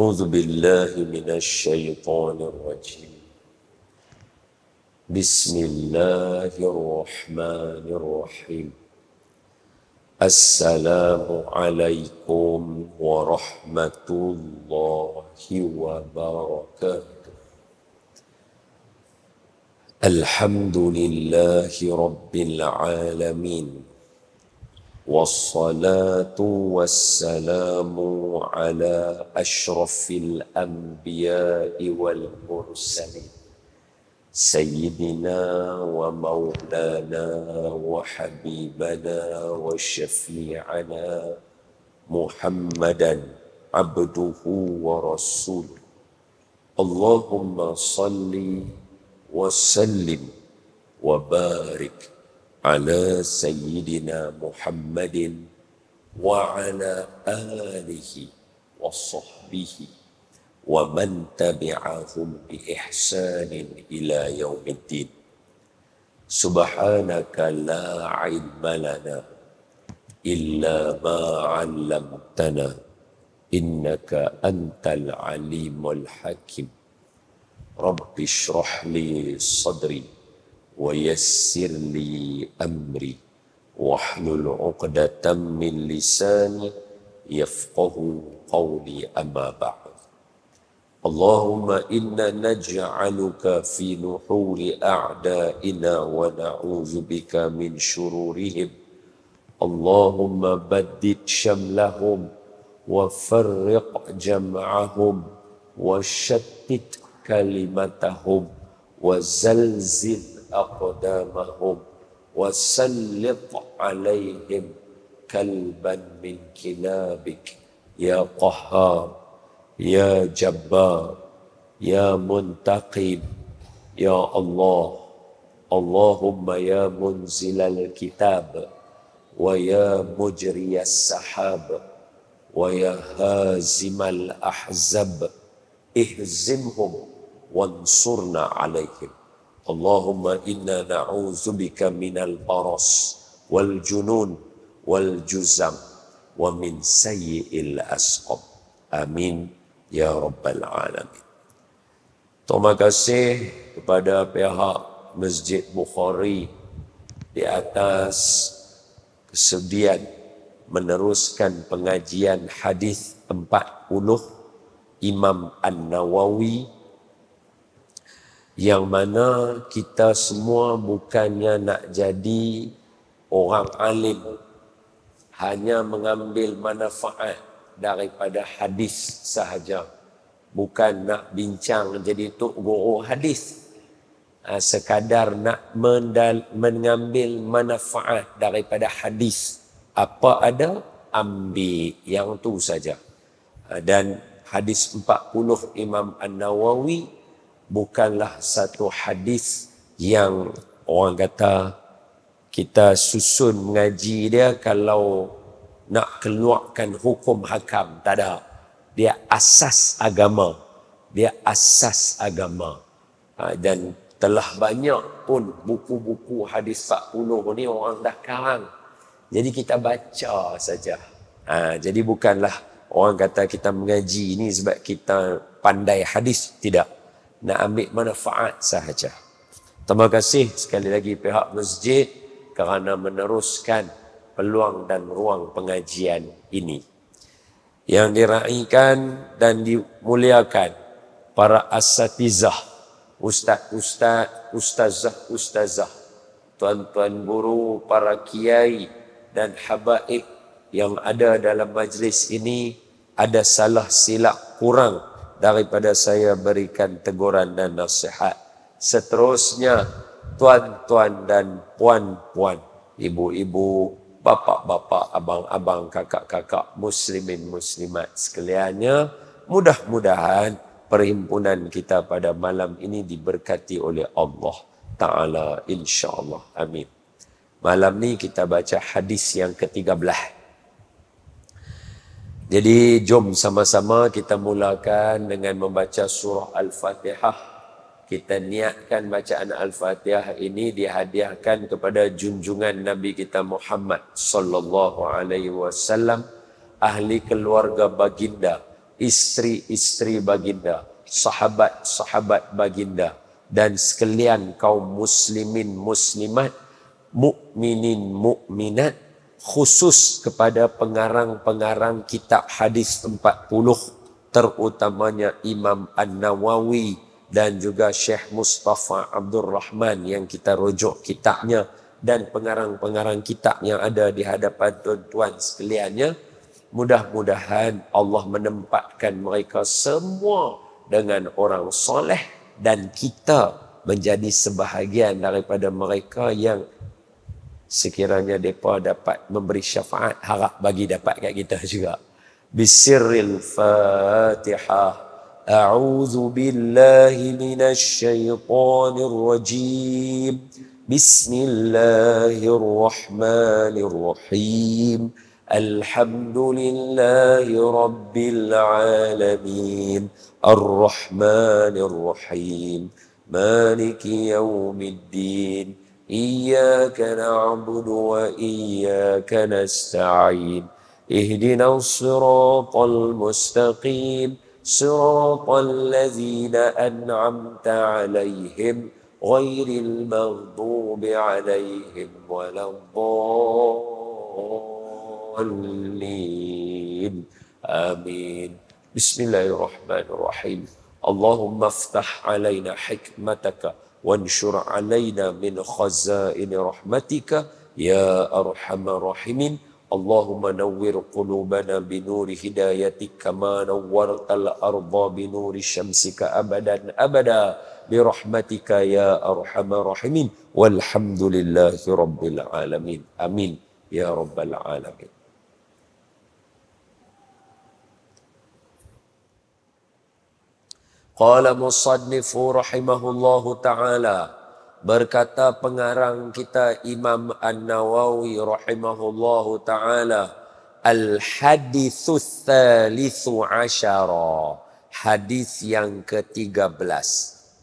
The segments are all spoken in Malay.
أعوذ بالله من الشيطان الرجيم بسم الله الرحمن الرحيم السلام عليكم ورحمة الله وبركاته الحمد لله رب العالمين والصلاة والسلام على أشرف الأنبياء والمرسلين سيدنا ومولانا وحبيبنا وشفيعنا محمدا عبده ورسوله اللهم صل وسلم وبارك على سيدنا محمد وعلى آله وصحبه ومن تبعهم بإحسان إلى يوم الدين سبحانك لا علم لنا إلا ما علمتنا إنك أنت العليم الحكيم رب اشرح لي صدري ويسر لي أمري واحلل عقدة من لساني يفقه قولي أما بعد اللهم إنا نجعلك في نحور أعدائنا ونعوذ بك من شرورهم اللهم بدد شملهم وفرق جمعهم وشتت كلمتهم وزلزل أقدامهم وسلط عليهم كلبا من كلابك يا قهار يا جبار يا منتقم يا الله اللهم يا منزل الكتاب ويا مجري السحاب ويا هازم الأحزاب اهزمهم وانصرنا عليهم Allahumma inna اللهم إنا aras wal-junun, wal-juzam, wa min سيء الأسقب Amin. Ya رب العالمين Terima kasih kepada pihak Masjid Bukhari di atas kesediaan meneruskan pengajian hadis 40 Imam An-Nawawi yang mana kita semua bukannya nak jadi orang alim hanya mengambil manfaat daripada hadis sahaja bukan nak bincang jadi tok guru hadis ha, sekadar nak mendal- mengambil manfaat daripada hadis apa ada ambil yang tu saja ha, dan hadis 40 Imam An-Nawawi bukanlah satu hadis yang orang kata kita susun mengaji dia kalau nak keluarkan hukum hakam tak ada dia asas agama dia asas agama ha, dan telah banyak pun buku-buku hadis 40 ni orang dah karang jadi kita baca saja ha, jadi bukanlah orang kata kita mengaji ni sebab kita pandai hadis tidak nak ambil manfaat sahaja. Terima kasih sekali lagi pihak masjid kerana meneruskan peluang dan ruang pengajian ini. Yang diraihkan dan dimuliakan para asatizah, ustaz-ustaz, ustazah-ustazah, tuan-tuan guru, para kiai dan habaib yang ada dalam majlis ini ada salah silap kurang daripada saya berikan teguran dan nasihat. Seterusnya, tuan-tuan dan puan-puan, ibu-ibu, bapa-bapa, abang-abang, kakak-kakak, muslimin, muslimat sekaliannya, mudah-mudahan perhimpunan kita pada malam ini diberkati oleh Allah Ta'ala insyaAllah. Amin. Malam ni kita baca hadis yang ke-13. Jadi jom sama-sama kita mulakan dengan membaca surah Al-Fatihah. Kita niatkan bacaan Al-Fatihah ini dihadiahkan kepada junjungan Nabi kita Muhammad sallallahu alaihi wasallam, ahli keluarga baginda, isteri-isteri baginda, sahabat-sahabat baginda dan sekalian kaum muslimin muslimat, mukminin mukminat khusus kepada pengarang-pengarang kitab hadis 40 terutamanya Imam An-Nawawi dan juga Syekh Mustafa Abdul Rahman yang kita rujuk kitabnya dan pengarang-pengarang kitab yang ada di hadapan tuan-tuan sekaliannya mudah-mudahan Allah menempatkan mereka semua dengan orang soleh dan kita menjadi sebahagian daripada mereka yang sekiranya mereka dapat memberi syafaat harap bagi dapat kat kita juga bisirril fatihah a'udzu billahi minasy syaithanir rajim bismillahirrahmanirrahim alhamdulillahi rabbil alamin arrahmanirrahim maliki yaumiddin إياك نعبد وإياك نستعين اهدنا الصراط المستقيم صراط الذين أنعمت عليهم غير المغضوب عليهم ولا الضالين آمين بسم الله الرحمن الرحيم اللهم افتح علينا حكمتك وانشر علينا من خزائن رحمتك يا ارحم الراحمين اللهم نور قلوبنا بنور هدايتك كما نورت الارض بنور شمسك ابدا ابدا برحمتك يا ارحم الراحمين والحمد لله رب العالمين امين يا رب العالمين Qala musadnifu rahimahullahu ta'ala Berkata pengarang kita Imam An-Nawawi rahimahullahu ta'ala Al-hadithus thalithu asyara Hadis yang ke-13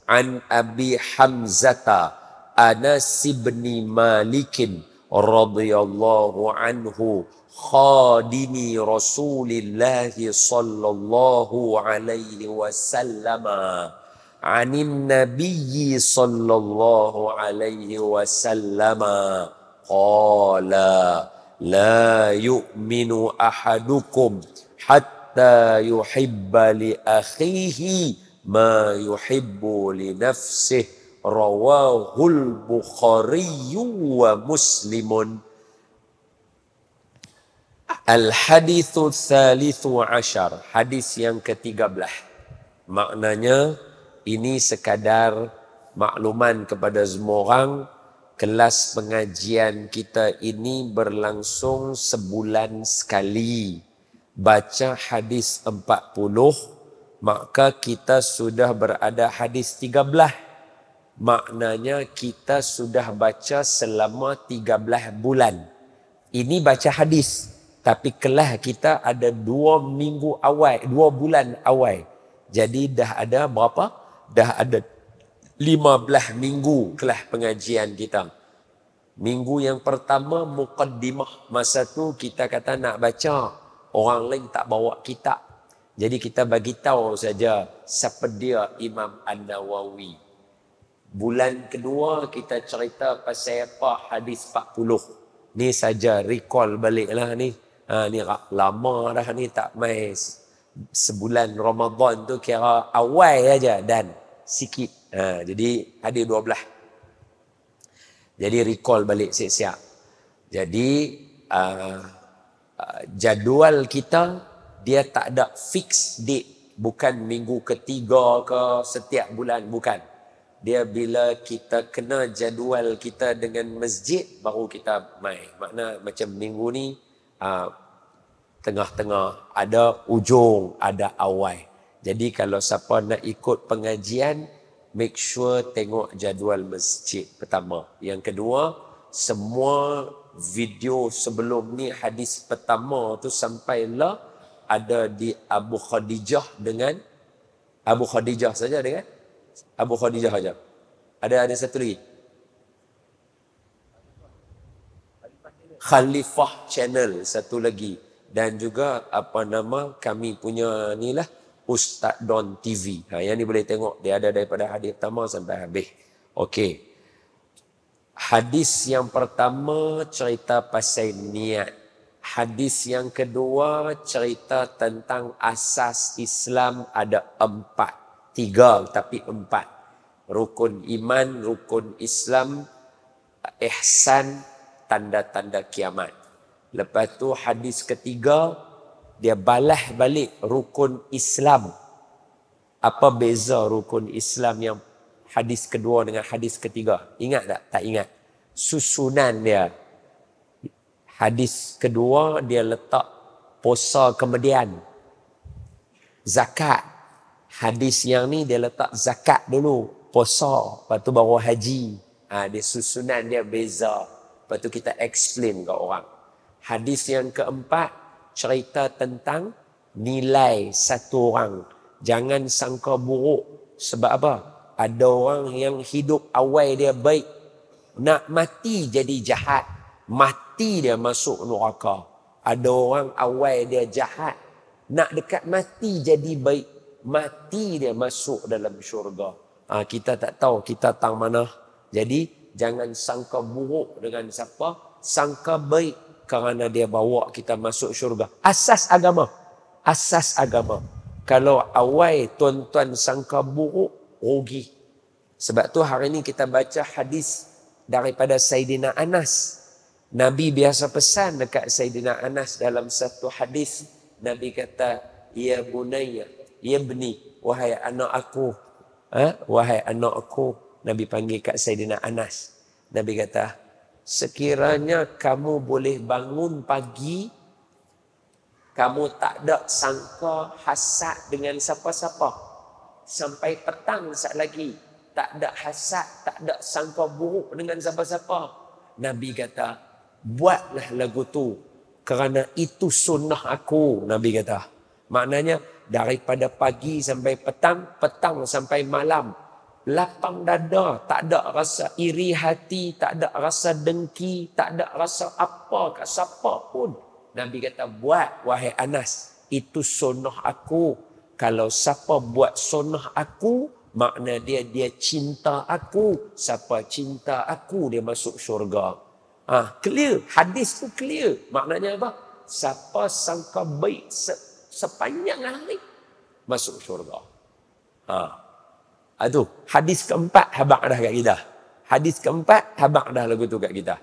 An Abi Hamzata Anas ibn Malikin radhiyallahu anhu خادم رسول الله صلى الله عليه وسلم عن النبي صلى الله عليه وسلم قال لا يؤمن احدكم حتى يحب لاخيه ما يحب لنفسه رواه البخاري ومسلم Al-hadithu salithu ashar. Hadis yang ketiga belah. Maknanya, ini sekadar makluman kepada semua orang. Kelas pengajian kita ini berlangsung sebulan sekali. Baca hadis empat puluh. Maka kita sudah berada hadis tiga belah. Maknanya kita sudah baca selama tiga belah bulan. Ini baca hadis. Hadis. Tapi kelas kita ada dua minggu awal, dua bulan awal. Jadi dah ada berapa? Dah ada lima belah minggu kelas pengajian kita. Minggu yang pertama mukaddimah. Masa tu kita kata nak baca. Orang lain tak bawa kitab. Jadi kita bagi tahu saja siapa dia Imam An-Nawawi. Bulan kedua kita cerita pasal apa hadis 40. Ni saja recall baliklah ni. Ha, ni lama dah ni tak mai sebulan Ramadan tu kira awal aja dan sikit. Ha, jadi ada dua belah. Jadi recall balik siap-siap. Jadi uh, uh, jadual kita dia tak ada fix date. Bukan minggu ketiga ke setiap bulan. Bukan. Dia bila kita kena jadual kita dengan masjid baru kita mai. Makna macam minggu ni Ah, tengah-tengah, ada ujung, ada awal. Jadi kalau siapa nak ikut pengajian, make sure tengok jadual masjid pertama. Yang kedua, semua video sebelum ni hadis pertama tu sampailah ada di Abu Khadijah dengan Abu Khadijah saja dengan Abu Khadijah saja. Ada ada satu lagi. Khalifah Channel satu lagi dan juga apa nama kami punya ni lah Ustaz Don TV. Ha, yang ni boleh tengok dia ada daripada hadis pertama sampai habis. Okey. Hadis yang pertama cerita pasal niat. Hadis yang kedua cerita tentang asas Islam ada empat. Tiga tapi empat. Rukun iman, rukun Islam, ihsan, tanda-tanda kiamat. Lepas tu hadis ketiga dia balah balik rukun Islam. Apa beza rukun Islam yang hadis kedua dengan hadis ketiga? Ingat tak? Tak ingat. Susunan dia. Hadis kedua dia letak puasa kemudian. Zakat. Hadis yang ni dia letak zakat dulu, puasa, lepas tu baru haji. Ha, dia susunan dia beza. Lepas tu kita explain ke orang. Hadis yang keempat, cerita tentang nilai satu orang. Jangan sangka buruk. Sebab apa? Ada orang yang hidup awal dia baik. Nak mati jadi jahat. Mati dia masuk neraka. Ada orang awal dia jahat. Nak dekat mati jadi baik. Mati dia masuk dalam syurga. Ha, kita tak tahu kita tang mana. Jadi, jangan sangka buruk dengan siapa sangka baik kerana dia bawa kita masuk syurga asas agama asas agama kalau awal tuan-tuan sangka buruk rugi sebab tu hari ini kita baca hadis daripada Sayyidina Anas Nabi biasa pesan dekat Sayyidina Anas dalam satu hadis Nabi kata ya bunayya ya bni wahai anak aku ha? wahai anak aku Nabi panggil kat Sayyidina Anas. Nabi kata, sekiranya kamu boleh bangun pagi, kamu tak ada sangka hasad dengan siapa-siapa. Sampai petang sekejap lagi, tak ada hasad, tak ada sangka buruk dengan siapa-siapa. Nabi kata, buatlah lagu tu kerana itu sunnah aku, Nabi kata. Maknanya, daripada pagi sampai petang, petang sampai malam, lapang dada, tak ada rasa iri hati, tak ada rasa dengki, tak ada rasa apa kat siapa pun. Nabi kata, buat wahai Anas, itu sonoh aku. Kalau siapa buat sonoh aku, makna dia dia cinta aku. Siapa cinta aku, dia masuk syurga. Ah, ha, clear, hadis tu clear. Maknanya apa? Siapa sangka baik se- sepanjang hari, masuk syurga. Ah. Ha. Aduh, hadis keempat habaq dah kat kita. Hadis keempat habaq dah lagu tu kat kita.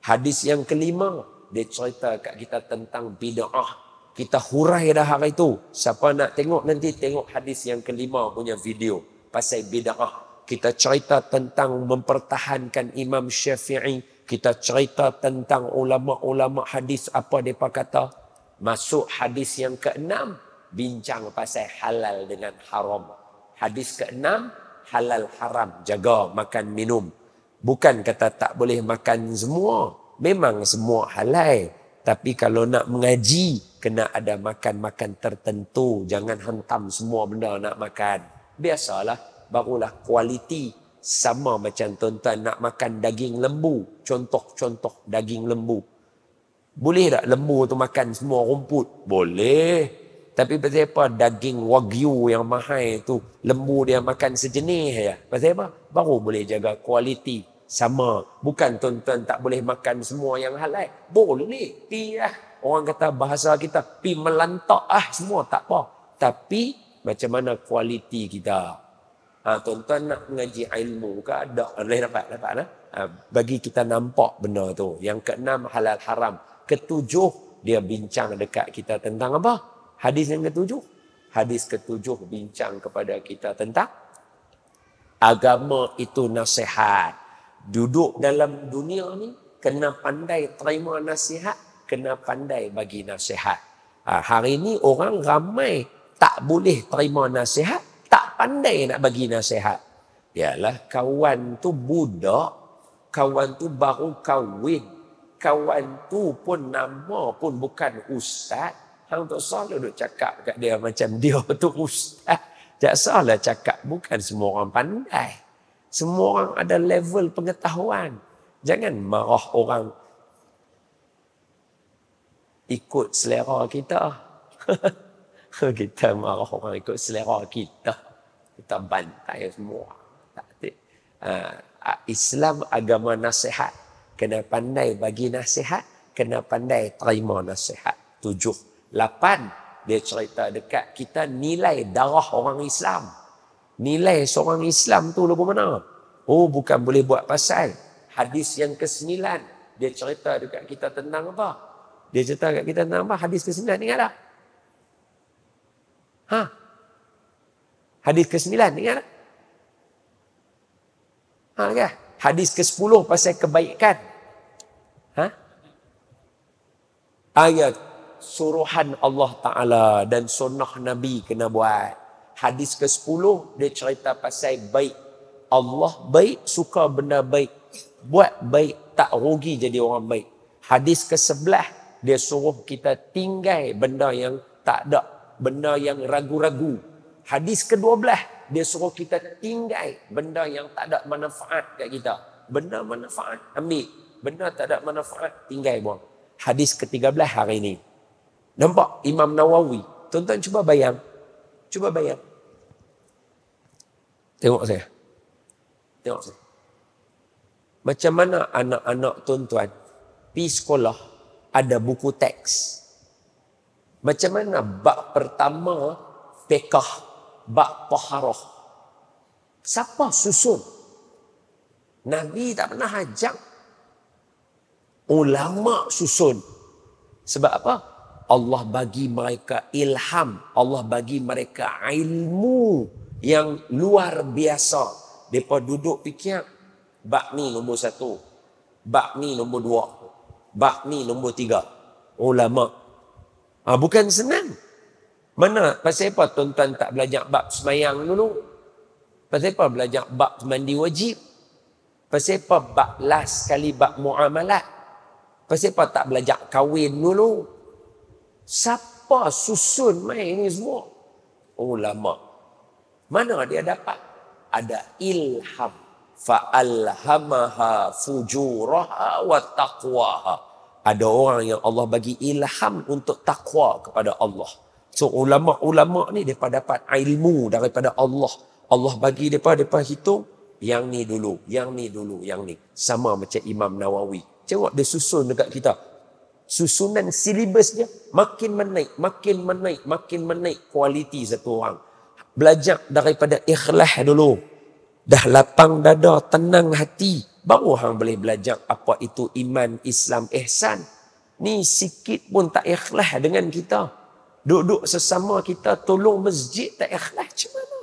Hadis yang kelima dia cerita kat kita tentang bid'ah. Kita hurai dah hari itu. Siapa nak tengok nanti tengok hadis yang kelima punya video pasal bid'ah. Kita cerita tentang mempertahankan Imam Syafi'i. Kita cerita tentang ulama-ulama hadis apa mereka kata. Masuk hadis yang keenam bincang pasal halal dengan haram. Hadis ke-6, halal haram. Jaga makan minum. Bukan kata tak boleh makan semua. Memang semua halal. Tapi kalau nak mengaji, kena ada makan-makan tertentu. Jangan hantam semua benda nak makan. Biasalah, barulah kualiti. Sama macam tuan-tuan nak makan daging lembu. Contoh-contoh daging lembu. Boleh tak lembu tu makan semua rumput? Boleh. Tapi pasal apa daging wagyu yang mahal tu lembu dia makan sejenis ya. Pasal apa? Baru boleh jaga kualiti sama. Bukan tuan-tuan tak boleh makan semua yang halal. Boleh. Dia orang kata bahasa kita pi melantak ah semua tak apa. Tapi macam mana kualiti kita? Ha, tuan-tuan nak mengaji ilmu ke ada boleh dapat dapat nah. Ha? ha, bagi kita nampak benda tu. Yang keenam halal haram. Ketujuh dia bincang dekat kita tentang apa? Hadis yang ketujuh. Hadis ketujuh bincang kepada kita tentang agama itu nasihat. Duduk dalam dunia ni kena pandai terima nasihat, kena pandai bagi nasihat. Ha, hari ini orang ramai tak boleh terima nasihat, tak pandai nak bagi nasihat. Ialah kawan tu budak, kawan tu baru kahwin, kawan tu pun nama pun bukan ustaz, Hang untuk salah duk cakap kat dia macam dia tu ustaz. Tak lah cakap. Bukan semua orang pandai. Semua orang ada level pengetahuan. Jangan marah orang ikut selera kita. kita marah orang ikut selera kita. Kita bantai semua. Ha, Islam agama nasihat. Kena pandai bagi nasihat. Kena pandai terima nasihat. Tujuh. Lapan, dia cerita dekat kita nilai darah orang Islam. Nilai seorang Islam tu lupa mana? Oh, bukan boleh buat pasal. Hadis yang ke-9, dia cerita dekat kita tentang apa? Dia cerita dekat kita tentang apa? Hadis ke-9, ingat tak? Ha? Hadis ke-9, ingat tak? Ha, kan? Hadis ke-10 pasal kebaikan. Ha? Ayat ha, suruhan Allah Ta'ala dan sunnah Nabi kena buat. Hadis ke-10 dia cerita pasal baik. Allah baik, suka benda baik. Buat baik, tak rugi jadi orang baik. Hadis ke-11 dia suruh kita tinggai benda yang tak ada. Benda yang ragu-ragu. Hadis ke-12 dia suruh kita tinggai benda yang tak ada manfaat kat kita. Benda manfaat, ambil. Benda tak ada manfaat, tinggai buang. Hadis ke-13 hari ini. Nampak Imam Nawawi. Tuan-tuan cuba bayang. Cuba bayang. Tengok saya. Tengok saya. Macam mana anak-anak tuan-tuan pi sekolah ada buku teks. Macam mana bab pertama pekah bab paharah. Siapa susun? Nabi tak pernah ajak ulama susun. Sebab apa? Allah bagi mereka ilham, Allah bagi mereka ilmu yang luar biasa. Depa duduk fikir bab ni nombor satu, bab ni nombor dua, bab ni nombor tiga. Ulama. Ha, bukan senang. Mana? Pasal apa tuan-tuan tak belajar bak semayang dulu? Pasal apa belajar bak mandi wajib? Pasal apa bak last kali bak muamalat? Pasal apa tak belajar kahwin dulu? Siapa susun main ini semua? Ulama. Mana dia dapat? Ada ilham. Fa'alhamaha fujuraha wa taqwaha. Ada orang yang Allah bagi ilham untuk takwa kepada Allah. So ulama-ulama ni depa dapat ilmu daripada Allah. Allah bagi depa depa hitung yang ni dulu, yang ni dulu, yang ni. Sama macam Imam Nawawi. Tengok dia susun dekat kita susunan silibus dia makin menaik, makin menaik, makin menaik kualiti satu orang. Belajar daripada ikhlas dulu. Dah lapang dada, tenang hati. Baru hang boleh belajar apa itu iman, Islam, ihsan. Ni sikit pun tak ikhlas dengan kita. Duduk sesama kita tolong masjid tak ikhlas macam mana?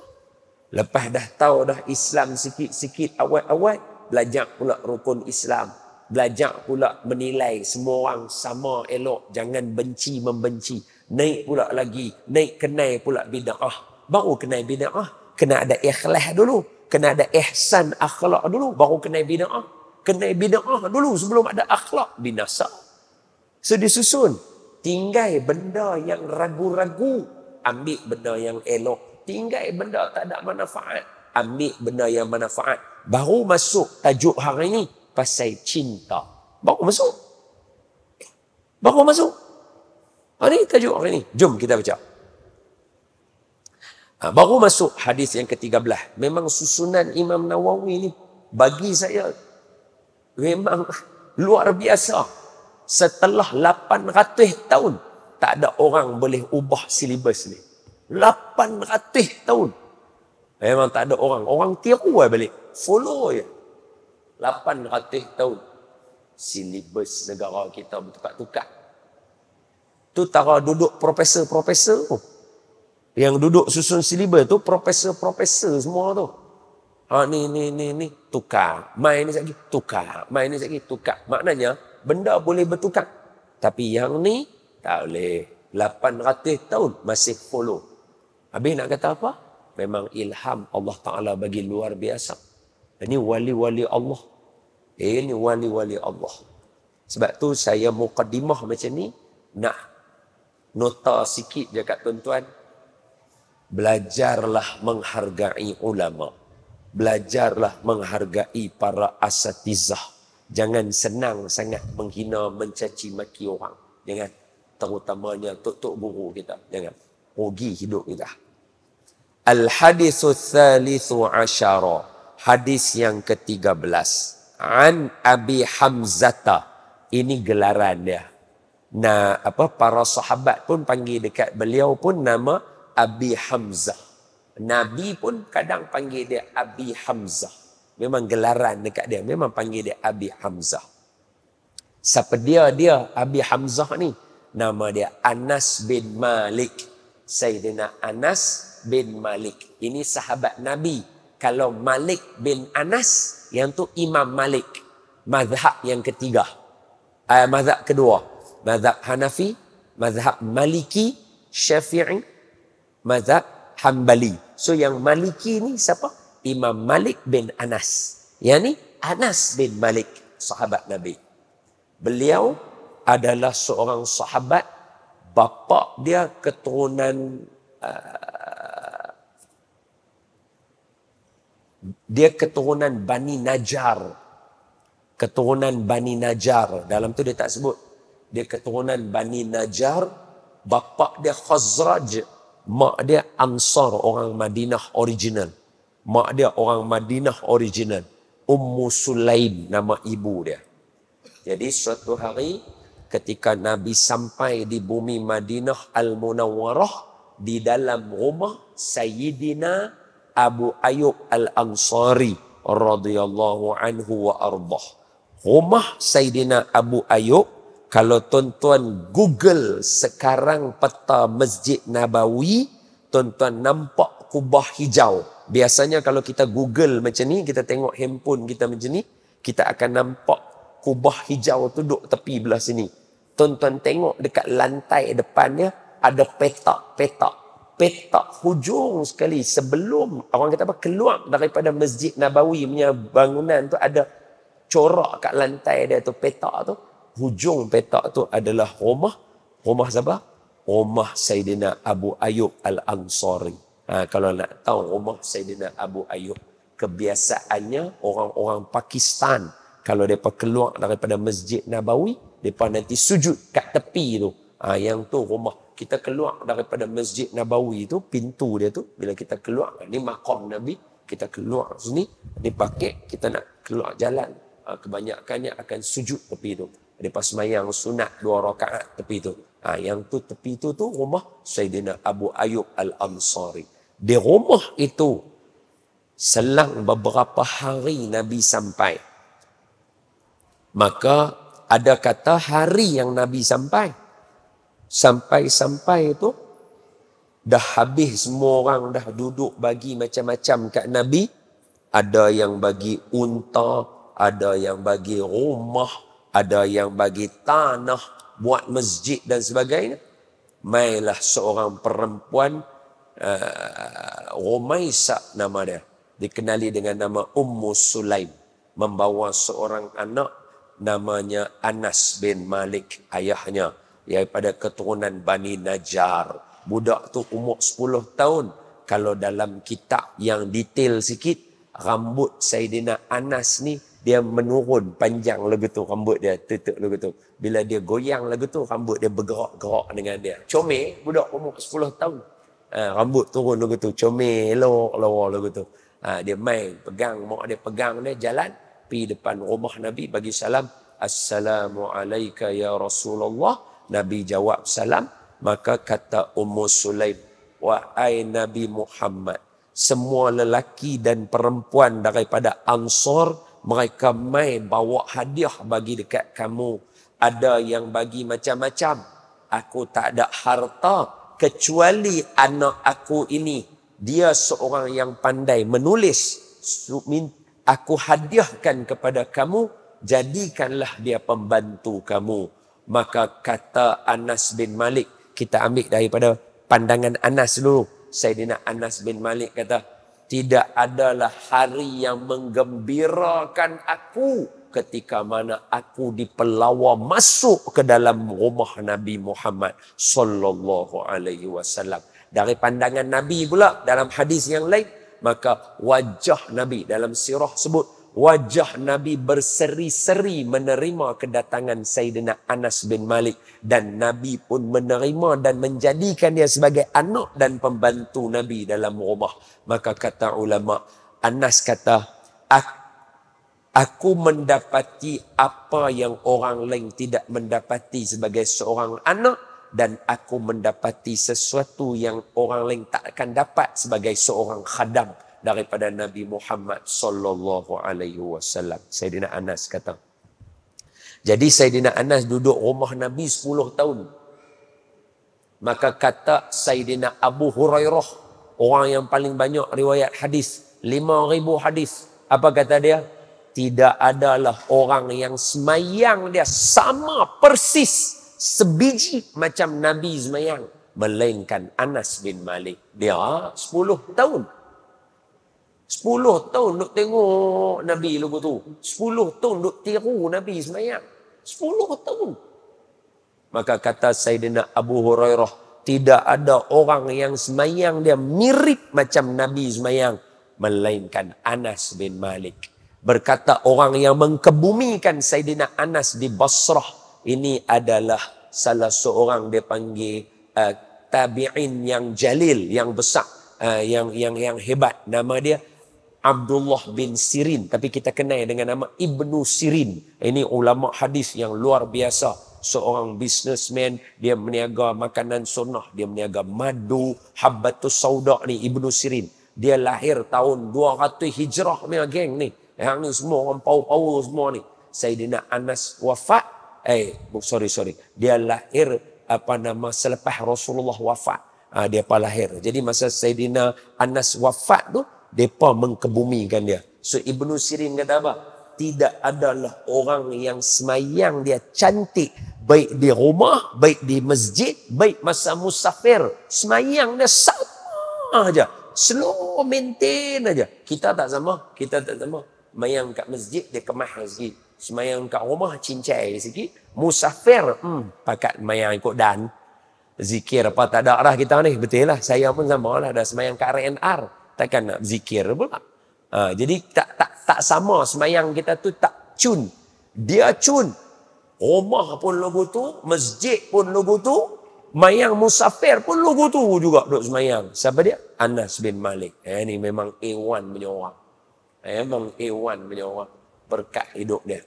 Lepas dah tahu dah Islam sikit-sikit awal-awal, belajar pula rukun Islam belajar pula menilai semua orang sama elok jangan benci membenci naik pula lagi naik kenai pula ah baru kenai ah kena ada ikhlas dulu kena ada ihsan akhlak dulu baru kenai ah kenai ah dulu sebelum ada akhlak binasa so disusun tinggai benda yang ragu-ragu ambil benda yang elok tinggai benda tak ada manfaat ambil benda yang manfaat baru masuk tajuk hari ini pasal cinta. Baru masuk. Baru masuk. Hari Ini tajuk hari ini. Jom kita baca. Ha, baru masuk hadis yang ke-13. Memang susunan Imam Nawawi ini bagi saya memang luar biasa. Setelah 800 tahun tak ada orang boleh ubah silibus ni. 800 tahun. Memang tak ada orang. Orang tiru lah balik. Follow je. Ya. 800 tahun silibus negara kita bertukar-tukar tu tara duduk profesor-profesor tu yang duduk susun silibus tu profesor-profesor semua tu ha ni ni ni ni tukar main ni sekali tukar main ni sekali tukar maknanya benda boleh bertukar tapi yang ni tak boleh 800 tahun masih follow habis nak kata apa memang ilham Allah Taala bagi luar biasa ini wali-wali Allah ini wali-wali Allah. Sebab tu saya mukadimah macam ni, nak nota sikit je kat tuan-tuan. Belajarlah menghargai ulama. Belajarlah menghargai para asatizah. Jangan senang sangat menghina, mencaci maki orang. Jangan. Terutamanya tok-tok guru kita. Jangan. Rugi hidup kita. Al-hadithu thalithu asyara. Hadis yang ketiga belas. 13 an Abi Hamzata. Ini gelaran dia. Nah, apa para sahabat pun panggil dekat beliau pun nama Abi Hamzah. Nabi pun kadang panggil dia Abi Hamzah. Memang gelaran dekat dia. Memang panggil dia Abi Hamzah. Siapa dia dia Abi Hamzah ni? Nama dia Anas bin Malik. Sayyidina Anas bin Malik. Ini sahabat Nabi. Kalau Malik bin Anas, yang tu Imam Malik mazhab yang ketiga eh, mazhab kedua mazhab Hanafi mazhab Maliki Syafi'i mazhab Hanbali. so yang Maliki ni siapa Imam Malik bin Anas yang ni Anas bin Malik sahabat Nabi beliau adalah seorang sahabat bapa dia keturunan uh, dia keturunan Bani Najar, Keturunan Bani Najar Dalam tu dia tak sebut. Dia keturunan Bani Najar, Bapa dia Khazraj. Mak dia Ansar. Orang Madinah original. Mak dia orang Madinah original. Ummu Sulaim. Nama ibu dia. Jadi suatu hari ketika Nabi sampai di bumi Madinah Al-Munawwarah di dalam rumah Sayyidina Abu Ayub Al-Ansari radhiyallahu anhu wa ardah. Rumah Sayyidina Abu Ayub kalau tuan-tuan Google sekarang peta Masjid Nabawi, tuan-tuan nampak kubah hijau. Biasanya kalau kita Google macam ni, kita tengok handphone kita macam ni, kita akan nampak kubah hijau tu duduk tepi belah sini. Tuan-tuan tengok dekat lantai depannya ada petak-petak petak hujung sekali sebelum orang kata apa keluar daripada Masjid Nabawi punya bangunan tu ada corak kat lantai dia tu petak tu hujung petak tu adalah rumah rumah siapa? Rumah Sayyidina Abu Ayub Al-Ansari. Ha, kalau nak tahu rumah Sayyidina Abu Ayub kebiasaannya orang-orang Pakistan kalau depa keluar daripada Masjid Nabawi depa nanti sujud kat tepi tu. Ha, yang tu rumah kita keluar daripada Masjid Nabawi itu pintu dia tu, bila kita keluar, ni makam Nabi, kita keluar sini, ni pakai, kita nak keluar jalan. Ha, kebanyakannya akan sujud tepi tu. Mereka semayang sunat dua rakaat tepi tu. Ha, yang tu tepi tu tu rumah Sayyidina Abu Ayub Al-Ansari. Di rumah itu, selang beberapa hari Nabi sampai. Maka ada kata hari yang Nabi sampai. Sampai-sampai tu dah habis semua orang dah duduk bagi macam-macam kat Nabi. Ada yang bagi unta, ada yang bagi rumah, ada yang bagi tanah buat masjid dan sebagainya. Mailah seorang perempuan uh, eh, Romaisa nama dia. Dikenali dengan nama Ummu Sulaim. Membawa seorang anak namanya Anas bin Malik ayahnya daripada keturunan Bani Najjar. Budak tu umur 10 tahun. Kalau dalam kitab yang detail sikit, rambut Saidina Anas ni dia menurun panjang lagu tu rambut dia tutup lagu tu bila dia goyang lagu tu rambut dia bergerak-gerak dengan dia comel budak umur 10 tahun ha, rambut turun lagu tu comel lawa lagu tu ha, dia main pegang mak dia pegang dia jalan pi depan rumah nabi bagi salam assalamualaikum ya rasulullah Nabi jawab salam. Maka kata Ummu Sulaim, Wahai Nabi Muhammad, semua lelaki dan perempuan daripada Ansor, mereka mai bawa hadiah bagi dekat kamu. Ada yang bagi macam-macam. Aku tak ada harta kecuali anak aku ini. Dia seorang yang pandai menulis. Aku hadiahkan kepada kamu, jadikanlah dia pembantu kamu maka kata Anas bin Malik kita ambil daripada pandangan Anas dulu Sayyidina Anas bin Malik kata tidak adalah hari yang menggembirakan aku ketika mana aku dipelawa masuk ke dalam rumah Nabi Muhammad sallallahu alaihi wasallam dari pandangan Nabi pula dalam hadis yang lain maka wajah Nabi dalam sirah sebut wajah Nabi berseri-seri menerima kedatangan Sayyidina Anas bin Malik dan Nabi pun menerima dan menjadikan dia sebagai anak dan pembantu Nabi dalam rumah maka kata ulama Anas kata aku mendapati apa yang orang lain tidak mendapati sebagai seorang anak dan aku mendapati sesuatu yang orang lain tak akan dapat sebagai seorang khadam daripada Nabi Muhammad sallallahu alaihi wasallam. Sayyidina Anas kata. Jadi Sayyidina Anas duduk rumah Nabi 10 tahun. Maka kata Sayyidina Abu Hurairah, orang yang paling banyak riwayat hadis, 5000 hadis. Apa kata dia? Tidak adalah orang yang semayang dia sama persis sebiji macam Nabi semayang. Melainkan Anas bin Malik. Dia 10 tahun. Sepuluh tahun duk tengok Nabi lupa tu. Sepuluh tahun duk tiru Nabi semayang. Sepuluh tahun. Maka kata Sayyidina Abu Hurairah, tidak ada orang yang semayang dia mirip macam Nabi semayang. Melainkan Anas bin Malik. Berkata orang yang mengkebumikan Sayyidina Anas di Basrah. Ini adalah salah seorang dia panggil uh, tabi'in yang jalil, yang besar, uh, yang yang yang hebat. Nama dia Abdullah bin Sirin tapi kita kenal dengan nama Ibnu Sirin. Ini ulama hadis yang luar biasa, seorang businessman, dia meniaga makanan sunnah, dia meniaga madu, habbatus sauda ni Ibnu Sirin. Dia lahir tahun 200 Hijrah ni geng ni. Yang ni semua orang pau-pau semua ni. Sayyidina Anas wafat. Eh, sorry sorry. Dia lahir apa nama selepas Rasulullah wafat. Ha, dia apa lahir. Jadi masa Sayyidina Anas wafat tu, mereka mengkebumikan dia. So Ibnu Sirin kata apa? Tidak adalah orang yang semayang dia cantik. Baik di rumah, baik di masjid, baik masa musafir. Semayang dia sama aja. Slow maintain aja. Kita tak sama. Kita tak sama. Semayang kat masjid, dia kemah sikit. Semayang kat rumah, cincai sikit. Musafir, hmm, pakat semayang ikut dan. Zikir apa tak ada arah kita ni. Betul lah. Saya pun sama lah. Dah semayang kat RNR takkan nak zikir pula. Ha, jadi tak tak tak sama semayang kita tu tak cun. Dia cun. Rumah pun logo tu, masjid pun logo tu, mayang musafir pun logo tu juga duduk semayang. Siapa dia? Anas bin Malik. Eh, ini memang A1 punya orang. Eh, memang A1 punya orang. Berkat hidup dia.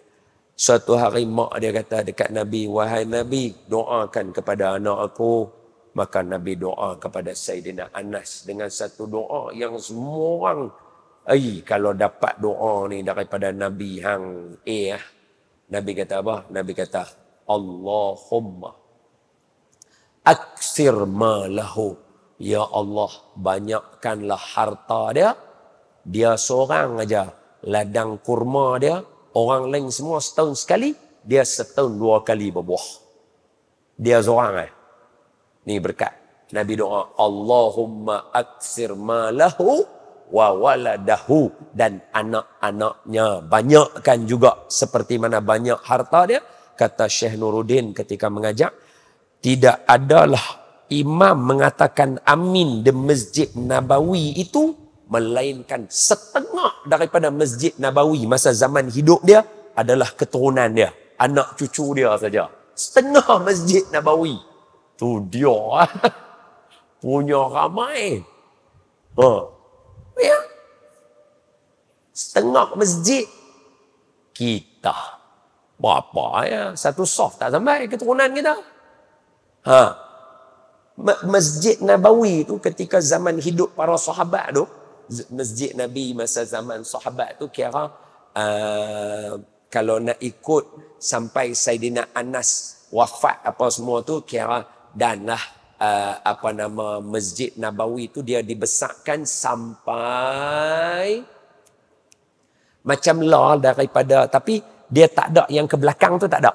Suatu hari mak dia kata dekat Nabi, Wahai Nabi, doakan kepada anak aku Maka Nabi doa kepada Sayyidina Anas dengan satu doa yang semua orang Ay, kalau dapat doa ni daripada Nabi Hang eh, ah. Nabi kata apa? Nabi kata, Allahumma aksir malahu. Ya Allah, banyakkanlah harta dia. Dia seorang aja Ladang kurma dia, orang lain semua setahun sekali. Dia setahun dua kali berbuah. Dia seorang eh. Ini berkat. Nabi doa, Allahumma aksir malahu wa waladahu dan anak-anaknya banyakkan juga seperti mana banyak harta dia kata Syekh Nuruddin ketika mengajak tidak adalah imam mengatakan amin di masjid Nabawi itu melainkan setengah daripada masjid Nabawi masa zaman hidup dia adalah keturunan dia anak cucu dia saja setengah masjid Nabawi tu dia ah. punya ramai. oh, Ya. Setengah masjid kita. Berapa ya? Satu soft tak sampai keturunan kita. Ha. Masjid Nabawi tu ketika zaman hidup para sahabat tu, masjid Nabi masa zaman sahabat tu kira uh, kalau nak ikut sampai Saidina Anas wafat apa semua tu kira dan lah uh, apa nama Masjid Nabawi itu dia dibesarkan sampai macam lah daripada tapi dia tak ada yang ke belakang tu tak ada.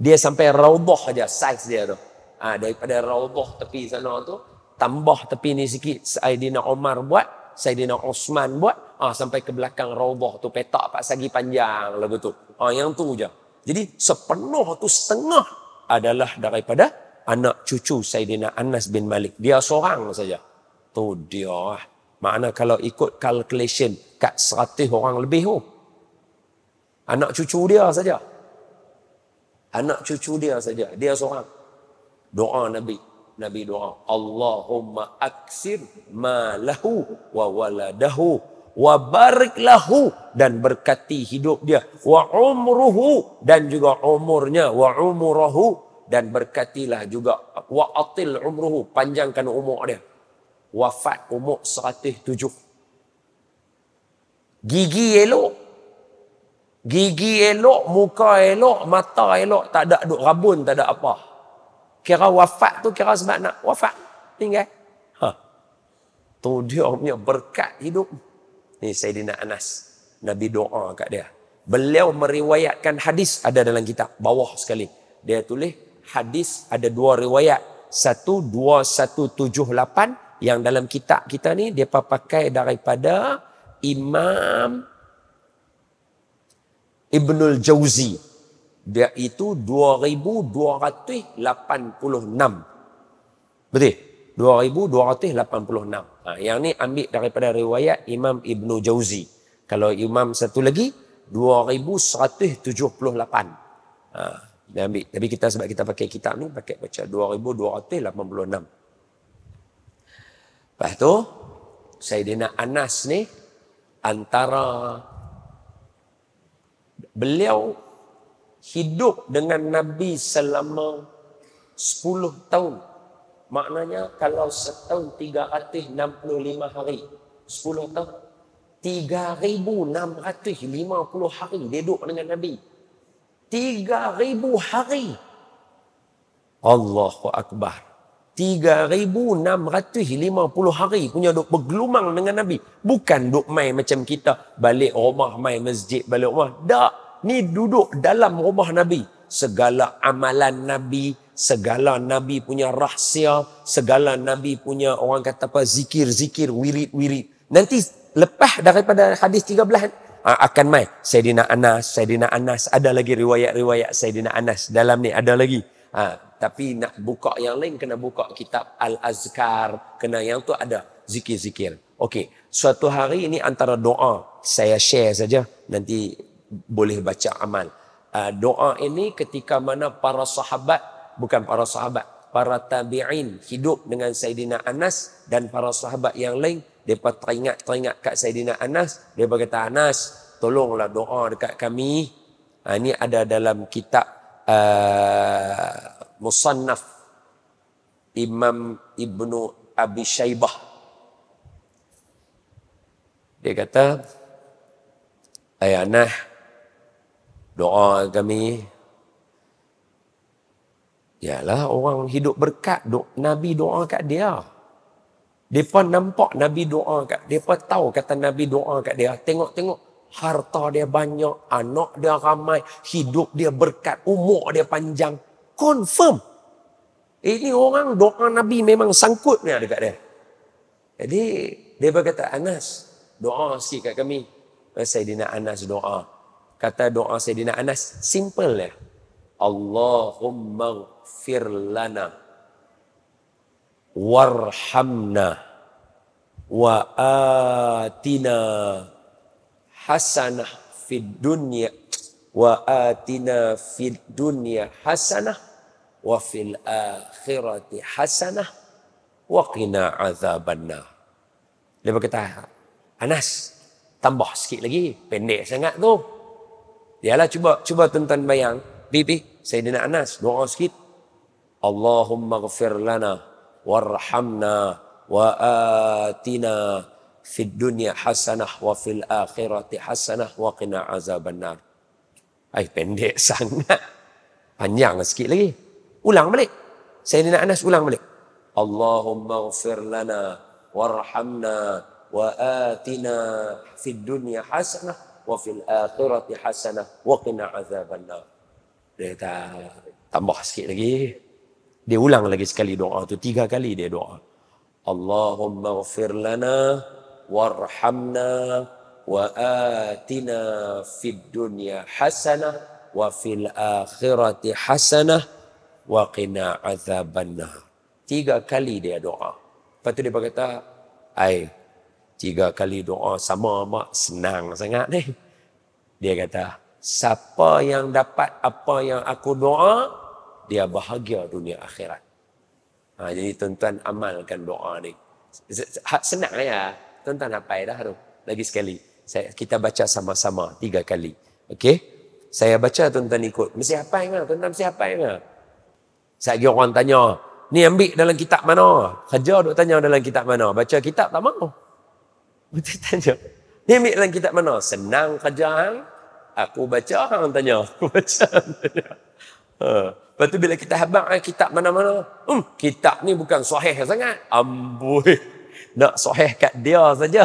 Dia sampai roboh aja size dia tu. Ha, daripada roboh tepi sana tu tambah tepi ni sikit Saidina Omar buat, Saidina Osman buat, ha, sampai ke belakang raudhah tu petak pak sagi panjang lagu tu. ha, yang tu je. Jadi sepenuh tu setengah adalah daripada anak cucu Saidina Anas bin Malik. Dia seorang saja. Tu oh, dia lah. Mana kalau ikut calculation kat seratus orang lebih tu. Oh. Anak cucu dia saja. Anak cucu dia saja. Dia seorang. Doa Nabi. Nabi doa. Allahumma aksir ma lahu wa waladahu wa barik lahu dan berkati hidup dia wa umruhu dan juga umurnya wa umruhu dan berkatilah juga wa atil umruhu panjangkan umur dia wafat umur tujuh gigi elok gigi elok muka elok mata elok tak ada duk rabun tak ada apa kira wafat tu kira sebab nak wafat tinggal ha tu dia punya berkat hidup ni sayyidina Anas nabi doa kat dia beliau meriwayatkan hadis ada dalam kitab bawah sekali dia tulis hadis ada dua riwayat. Satu, dua, satu, tujuh, lapan. Yang dalam kitab kita ni, dia pakai daripada Imam Ibnul Jauzi. Dia itu 2286. Betul? 2286. Ha, yang ni ambil daripada riwayat Imam Ibnu Jauzi. Kalau Imam satu lagi, 2178. Ha, dia ambil. Tapi kita sebab kita pakai kitab ni, pakai baca 2286. Lepas tu, Sayyidina Anas ni, antara beliau hidup dengan Nabi selama 10 tahun. Maknanya kalau setahun 365 hari, 10 tahun, 3,650 hari dia duduk dengan Nabi. Nabi tiga ribu hari. Allahu Akbar. Tiga ribu enam ratus lima puluh hari punya duk bergelumang dengan Nabi. Bukan duk main macam kita. Balik rumah, main masjid, balik rumah. Tak. Ni duduk dalam rumah Nabi. Segala amalan Nabi, segala Nabi punya rahsia, segala Nabi punya orang kata apa, zikir-zikir, wirid-wirid. Nanti lepas daripada hadis 13, akan mai Sayyidina Anas, Sayyidina Anas. Ada lagi riwayat-riwayat Sayyidina Anas dalam ni. Ada lagi. Ha, tapi nak buka yang lain, kena buka kitab Al-Azkar. Kena yang tu ada zikir-zikir. Okey. Suatu hari ini antara doa saya share saja. Nanti boleh baca amal. Ha, doa ini ketika mana para sahabat, bukan para sahabat, para tabi'in hidup dengan Sayyidina Anas dan para sahabat yang lain mereka teringat-teringat kat Saidina Anas. Mereka kata, Anas, tolonglah doa dekat kami. Ha, ini ada dalam kitab uh, Musannaf. Imam Ibnu Abi Shaybah. Dia kata, Ayah Anas, doa kami. Yalah, orang hidup berkat. Do- Nabi doa kat dia. Mereka nampak Nabi doa kat. Mereka tahu kata Nabi doa kat dia. Tengok-tengok. Harta dia banyak. Anak dia ramai. Hidup dia berkat. Umur dia panjang. Confirm. Ini orang doa Nabi memang sangkut ni dekat dia. Jadi, dia berkata, Anas, doa sikit kat kami. Eh, Sayyidina Anas doa. Kata doa Sayyidina Anas, simple lah. Allahumma firlana. lana warhamna wa atina hasanah fid dunya wa atina fid dunya hasanah wa fil akhirati hasanah wa qina azabanna dia berkata Anas tambah sikit lagi pendek sangat tu dialah cuba cuba tuan-tuan bayang bibi Sayyidina Anas doa sikit Allahumma ghafir lana وارحمنا واتنا في الدنيا حسنه وفي الاخره حسنه وقنا عذاب النار اي pendek sangat panjang sikit lagi ulang balik Saya ni nak anas ulang balik Allahumma ighfir lana warhamna wa atina fid dunya hasanah wa fil akhirati hasanah wa qina azabannar. Dia tambah sikit lagi. Dia ulang lagi sekali doa tu. Tiga kali dia doa. Allahumma ghafir lana warhamna wa atina fid dunya hasanah wa fil akhirati hasana wa qina azabanna. Tiga kali dia doa. Lepas tu dia berkata, Ay, tiga kali doa sama mak senang sangat ni. Dia kata, siapa yang dapat apa yang aku doa, dia bahagia dunia akhirat. Ha, jadi tuan-tuan amalkan doa ni. Ha, senang ya. Tuan-tuan apa ya dah tu. Lagi sekali. Saya, kita baca sama-sama tiga kali. Okey. Saya baca tuan-tuan ikut. Mesti apa ya? Tuan-tuan mesti apa ya? Saya pergi orang tanya. Ni ambil dalam kitab mana? Kerja duk tanya dalam kitab mana? Baca kitab tak mahu. Betul tanya. Ni ambil dalam kitab mana? Senang kerja hang. Aku baca hang tanya. Aku baca. Tanya. Ha. Lepas tu bila kita habang eh, kitab mana-mana, hmm, kitab ni bukan sahih sangat. Amboi. Nak sahih kat dia saja.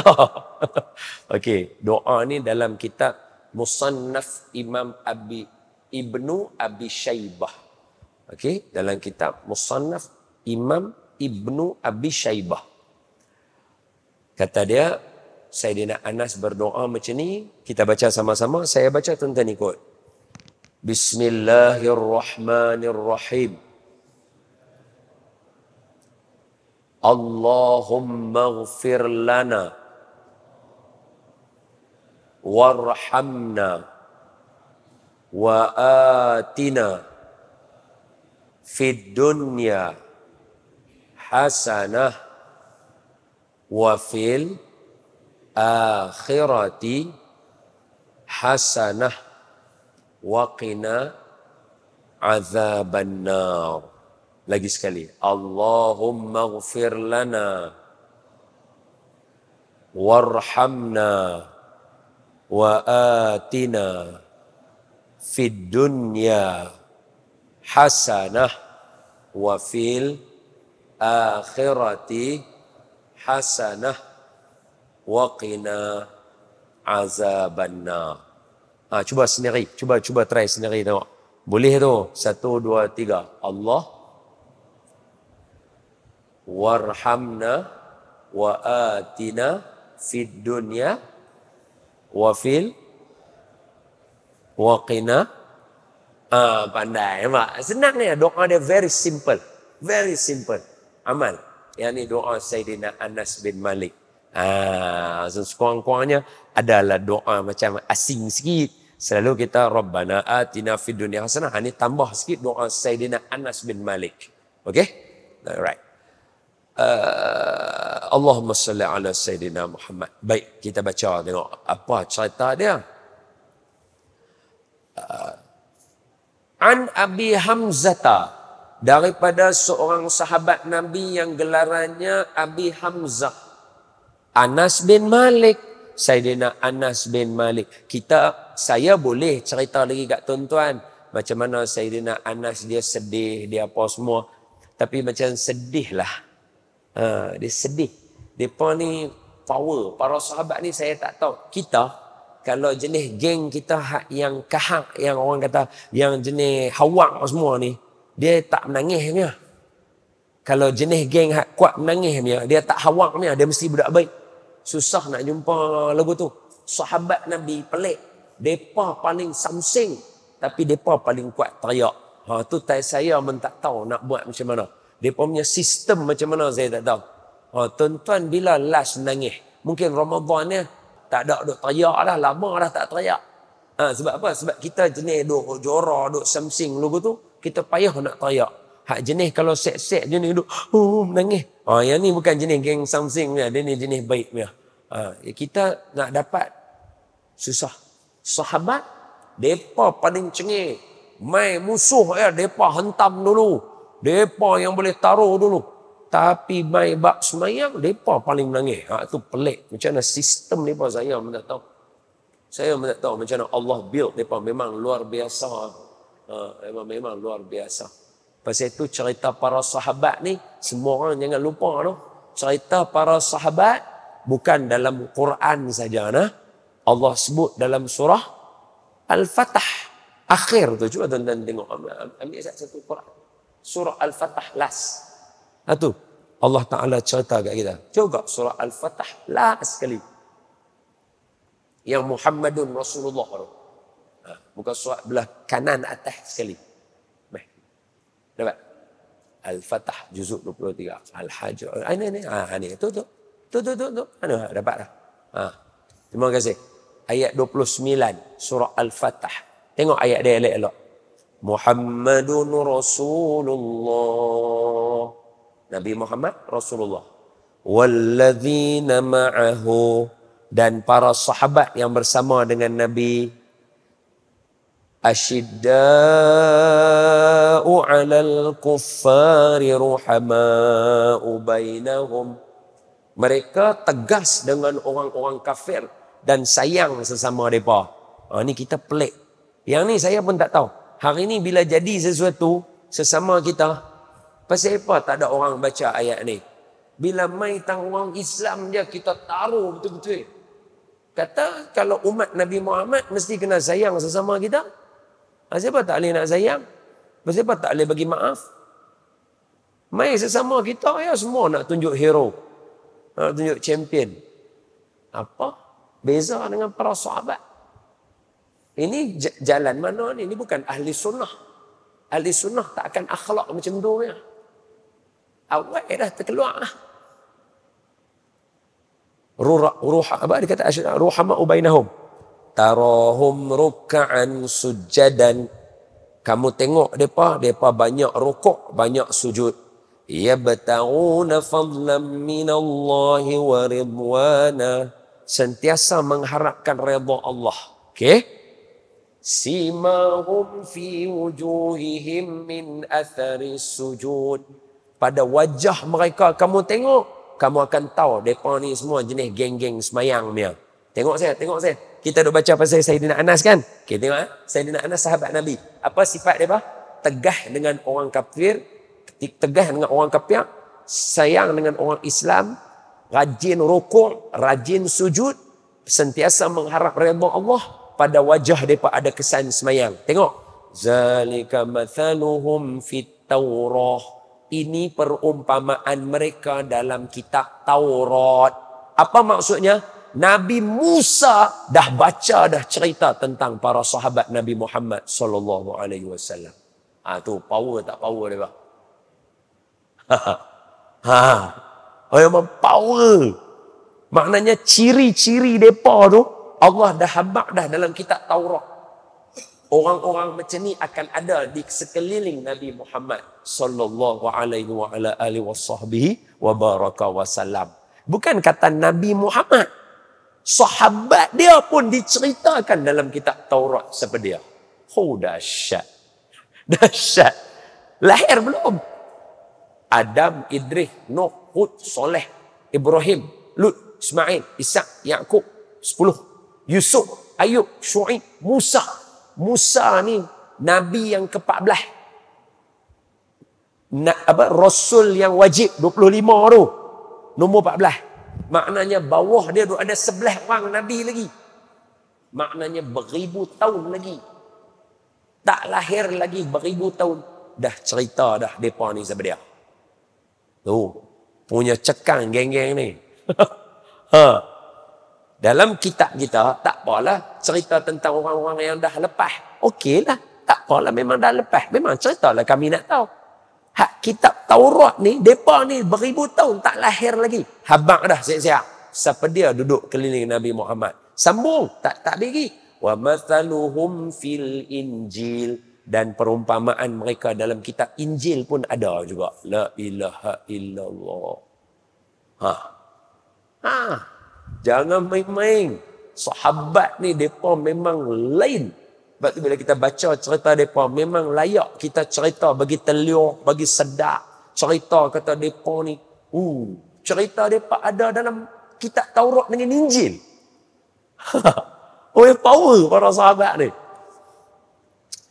Okey, doa ni dalam kitab Musannaf Imam Abi Ibnu Abi Syaibah. Okey, dalam kitab Musannaf Imam Ibnu Abi Syaibah. Kata dia, Sayyidina Anas berdoa macam ni, kita baca sama-sama, saya baca tuan-tuan ikut. بسم الله الرحمن الرحيم اللهم اغفر لنا وارحمنا واتنا في الدنيا حسنه وفي الاخره حسنه waqina azaban nar. Lagi sekali. Allahumma ghafir lana warhamna wa atina fid dunya hasanah wa fil akhirati hasanah wa qina azaban nar. Ha, cuba sendiri. Cuba cuba try sendiri tengok. Boleh tu. Satu, dua, tiga. Allah. Warhamna wa atina fid dunya wa fil wa qina. Ha, ah, pandai. Mak. Senang ni. Doa dia very simple. Very simple. Amal. Yang ni doa Sayyidina Anas bin Malik. Ha, sekurang-kurangnya adalah doa macam asing sikit. Selalu kita Rabbana atina fid dunia hasanah. Ini ha, tambah sikit doa Sayyidina Anas bin Malik. Okey? Alright. Uh, Allahumma salli ala Sayyidina Muhammad. Baik, kita baca tengok apa cerita dia. Uh, An Abi Hamzata daripada seorang sahabat Nabi yang gelarannya Abi Hamzah. Anas bin Malik. Sayyidina Anas bin Malik. Kita saya boleh cerita lagi kat tuan-tuan macam mana Sayyidina Anas dia sedih, dia apa semua. Tapi macam sedih lah. Ha, dia sedih. Mereka ni power. Para sahabat ni saya tak tahu. Kita, kalau jenis geng kita yang kahak, yang orang kata, yang jenis hawak semua ni, dia tak menangis ni. Kalau jenis geng hak kuat menangis ni, dia tak hawak ni, dia mesti budak baik. Susah nak jumpa lagu tu. Sahabat Nabi pelik. Depa paling samsing tapi depa paling kuat teriak. Ha tu tai saya men tak tahu nak buat macam mana. Depa punya sistem macam mana saya tak tahu. Ha tuan-tuan bila last nangis? Mungkin Ramadan ni tak ada duk teriak dah lama dah tak teriak. Ha, sebab apa? Sebab kita jenis duk jorah, duk samsing lugu tu, kita payah nak teriak. Hak jenis kalau set-set jenis duk oh, menangis. Ha, yang ni bukan jenis geng samsing ni dia ni jenis baik dia. Ha, kita nak dapat susah sahabat depa paling cengih mai musuh ya depa hentam dulu depa yang boleh taruh dulu tapi mai bab semayang depa paling menangis ha tu pelik macam mana sistem ni saya pun tak tahu saya pun tak tahu macam mana Allah build depa memang luar biasa ha, memang memang luar biasa pasal itu cerita para sahabat ni semua orang jangan lupa tu cerita para sahabat bukan dalam Quran saja nah Allah sebut dalam surah Al-Fatah akhir tu juga dan tuan tengok ambil satu Quran surah Al-Fatah last tu Allah Ta'ala cerita kat kita juga surah Al-Fatah Las sekali yang Muhammadun Rasulullah bukan ha, surah belah kanan atas sekali Baik. dapat Al-Fatah juzuk 23 Al-Hajar ah, ini ini ini ah, tu tu tu tu tu dapat dah ha. terima kasih ayat 29 surah Al-Fatah. Tengok ayat dia elok-elok. Muhammadun Rasulullah. Nabi Muhammad Rasulullah. Walladzina ma'ahu dan para sahabat yang bersama dengan Nabi Ashidda'u alal kuffari ruhama'u bainahum. Mereka tegas dengan orang-orang kafir dan sayang sesama mereka. Ha, ni kita pelik. Yang ni saya pun tak tahu. Hari ni bila jadi sesuatu, sesama kita, pasal apa tak ada orang baca ayat ni? Bila mai tanggung Islam dia, kita taruh betul-betul. Kata kalau umat Nabi Muhammad mesti kena sayang sesama kita. Ha, siapa tak boleh nak sayang? Siapa tak boleh bagi maaf? Mai sesama kita, ya semua nak tunjuk hero. Nak tunjuk champion. Apa? Beza dengan para sahabat. Ini jalan mana ni? Ini bukan ahli sunnah. Ahli sunnah tak akan akhlak macam tu. Ya. Awal dah terkeluar lah. Ruh, ruh, apa dia kata? Ruhama ubainahum. Tarahum ruka'an sujadan. Kamu tengok mereka, mereka banyak rukuk, banyak sujud. Ya يبتغون فضلا من الله ورضوانه sentiasa mengharapkan redha Allah. Okey? Simahum fi wujuhihim min athari sujud. Pada wajah mereka kamu tengok, kamu akan tahu depa ni semua jenis geng-geng semayang dia. Tengok saya, tengok saya. Kita duk baca pasal Sayyidina Anas kan? Okey, tengok eh. Sayyidina Anas sahabat Nabi. Apa sifat dia bah? Tegah dengan orang kafir, tegah dengan orang kafir, sayang dengan orang Islam, rajin rukuk, rajin sujud, sentiasa mengharap redha Allah, pada wajah mereka ada kesan semayang. Tengok. Zalika mathaluhum fit Taurah. Ini perumpamaan mereka dalam kitab Taurat. Apa maksudnya? Nabi Musa dah baca dah cerita tentang para sahabat Nabi Muhammad sallallahu alaihi wasallam. Ah tu power tak power dia. Ha. ha. Oh, memang power. Maknanya ciri-ciri mereka tu, Allah dah habak dah dalam kitab Taurat. Orang-orang macam ni akan ada di sekeliling Nabi Muhammad sallallahu alaihi wa ala alihi wasahbihi wa baraka wasalam. Bukan kata Nabi Muhammad. Sahabat dia pun diceritakan dalam kitab Taurat seperti dia. Oh, dahsyat. Dahsyat. Lahir belum? Adam, Idris, Nuh, Hud, Soleh, Ibrahim, Lut, Ismail, Ishak, Yaakob, 10. Yusuf, Ayub, Shu'ib, Musa. Musa ni Nabi yang ke-14. nak apa, Rasul yang wajib, 25 tu. Nombor 14. Maknanya bawah dia tu ada 11 orang Nabi lagi. Maknanya beribu tahun lagi. Tak lahir lagi beribu tahun. Dah cerita dah mereka ni sebab dia. Tu, punya cekang geng-geng ni. ha. Dalam kitab kita, tak apalah cerita tentang orang-orang yang dah lepas. Okeylah, tak apalah memang dah lepas. Memang cerita lah kami nak tahu. Hak kitab Taurat ni, mereka ni beribu tahun tak lahir lagi. Habang dah siap-siap. Siapa dia duduk keliling Nabi Muhammad. Sambung, tak tak lagi. Wa mathaluhum fil injil dan perumpamaan mereka dalam kitab Injil pun ada juga. La ilaha illallah. Ha. Ha. Jangan main-main. Sahabat ni depa memang lain. Sebab tu bila kita baca cerita depa memang layak kita cerita bagi telur, bagi sedak. Cerita kata depa ni, uh, cerita depa ada dalam kitab Taurat dengan Injil. Oh, power para sahabat ni.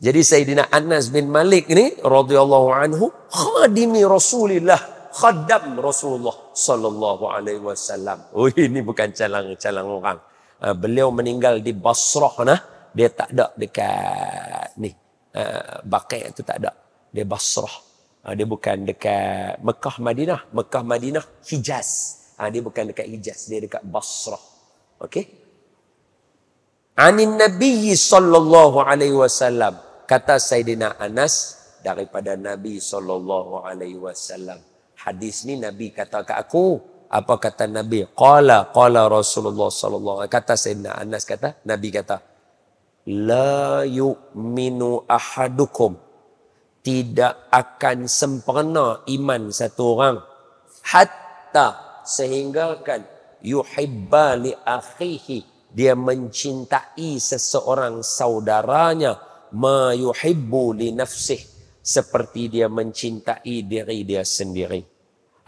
Jadi Sayyidina Anas bin Malik ni radhiyallahu anhu khadimi Rasulillah, khadam Rasulullah sallallahu alaihi wasallam. Oh ini bukan calang-calang orang. Ah, beliau meninggal di Basrah nah. Dia tak ada dekat ni. Uh, Baqi itu tak ada. Dia Basrah. Ah, dia bukan dekat Mekah Madinah. Mekah Madinah Hijaz. Uh, dia bukan dekat Hijaz. Dia dekat Basrah. Okey. Anin Nabi sallallahu alaihi wasallam kata Saidina Anas daripada Nabi sallallahu alaihi wasallam. Hadis ni Nabi kata ke aku. Apa kata Nabi? Qala qala Rasulullah sallallahu alaihi kata Saidina Anas kata Nabi kata la yu'minu ahadukum tidak akan sempurna iman satu orang hatta sehingga kan yuhibba akhihi dia mencintai seseorang saudaranya ma yuhibbu li nafsih seperti dia mencintai diri dia sendiri.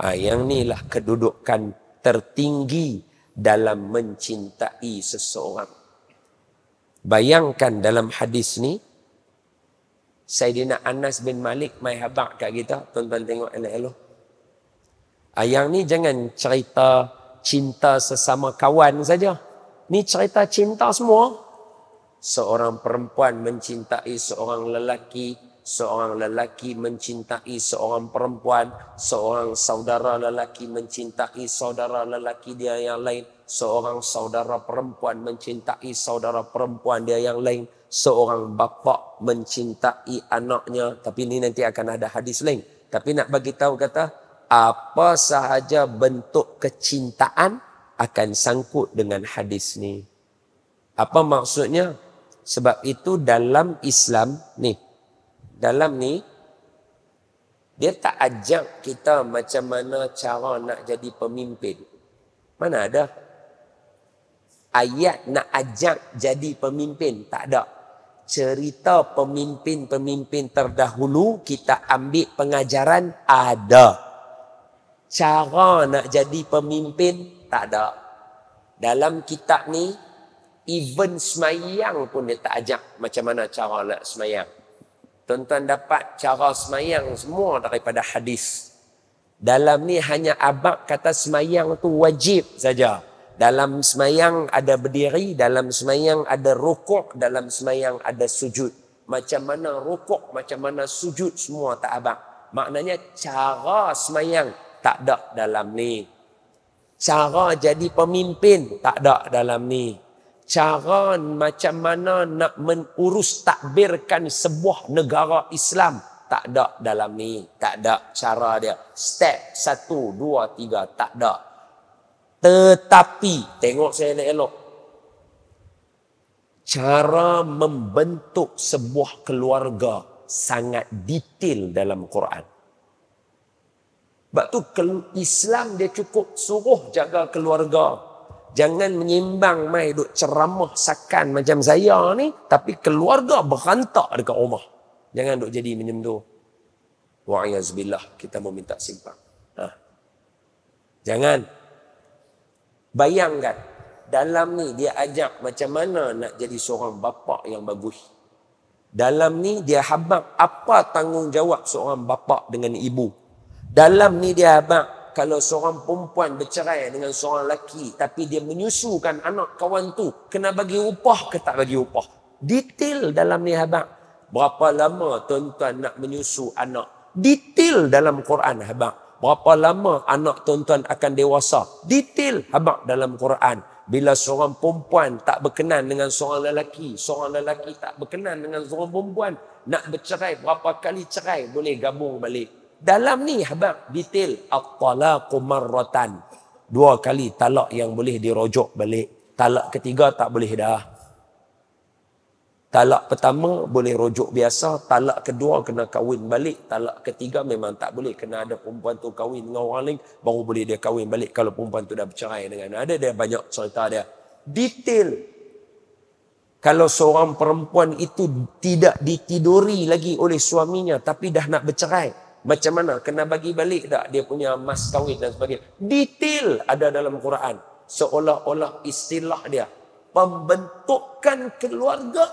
Ha, yang inilah kedudukan tertinggi dalam mencintai seseorang. Bayangkan dalam hadis ni Sayyidina Anas bin Malik mai habaq kat kita, tuan-tuan tengok elok-elok. Ayang ha, ni jangan cerita cinta sesama kawan saja. Ini cerita cinta semua. Seorang perempuan mencintai seorang lelaki. Seorang lelaki mencintai seorang perempuan. Seorang saudara lelaki mencintai saudara lelaki dia yang lain. Seorang saudara perempuan mencintai saudara perempuan dia yang lain. Seorang bapa mencintai anaknya. Tapi ini nanti akan ada hadis lain. Tapi nak bagi tahu kata, apa sahaja bentuk kecintaan, akan sangkut dengan hadis ni. Apa maksudnya? Sebab itu dalam Islam ni. Dalam ni dia tak ajak kita macam mana cara nak jadi pemimpin. Mana ada? Ayat nak ajak jadi pemimpin tak ada. Cerita pemimpin-pemimpin terdahulu kita ambil pengajaran ada. Cara nak jadi pemimpin tak ada. Dalam kitab ni, even semayang pun dia tak ajak macam mana cara nak semayang. Tuan-tuan dapat cara semayang semua daripada hadis. Dalam ni hanya abad kata semayang tu wajib saja. Dalam semayang ada berdiri, dalam semayang ada rukuk, dalam semayang ada sujud. Macam mana rukuk, macam mana sujud semua tak abang. Maknanya cara semayang tak ada dalam ni cara jadi pemimpin tak ada dalam ni. Cara macam mana nak mengurus takbirkan sebuah negara Islam tak ada dalam ni. Tak ada cara dia. Step satu, dua, tiga, tak ada. Tetapi, tengok saya nak elok. Cara membentuk sebuah keluarga sangat detail dalam Quran. Sebab tu Islam dia cukup suruh jaga keluarga. Jangan menyimbang mai duk ceramah sakan macam saya ni. Tapi keluarga berhantak dekat rumah. Jangan duk jadi macam tu. Wa'ayazbillah. Kita mau minta simpang. Ha. Jangan. Bayangkan. Dalam ni dia ajak macam mana nak jadi seorang bapa yang bagus. Dalam ni dia habang apa tanggungjawab seorang bapa dengan ibu. Dalam ni dia abang kalau seorang perempuan bercerai dengan seorang lelaki tapi dia menyusukan anak kawan tu kena bagi upah ke tak bagi upah detail dalam ni abang berapa lama tuan-tuan nak menyusu anak detail dalam Quran abang berapa lama anak tuan-tuan akan dewasa detail abang dalam Quran bila seorang perempuan tak berkenan dengan seorang lelaki seorang lelaki tak berkenan dengan seorang perempuan nak bercerai berapa kali cerai boleh gabung balik dalam ni habaq detail at-talaqu marratan. Dua kali talak yang boleh dirojok balik. Talak ketiga tak boleh dah. Talak pertama boleh rojok biasa, talak kedua kena kahwin balik, talak ketiga memang tak boleh kena ada perempuan tu kahwin dengan orang lain baru boleh dia kahwin balik kalau perempuan tu dah bercerai dengan ada dia banyak cerita dia. Detail kalau seorang perempuan itu tidak ditiduri lagi oleh suaminya tapi dah nak bercerai, macam mana kena bagi balik tak dia punya mas kawin dan sebagainya detail ada dalam Quran seolah-olah istilah dia pembentukan keluarga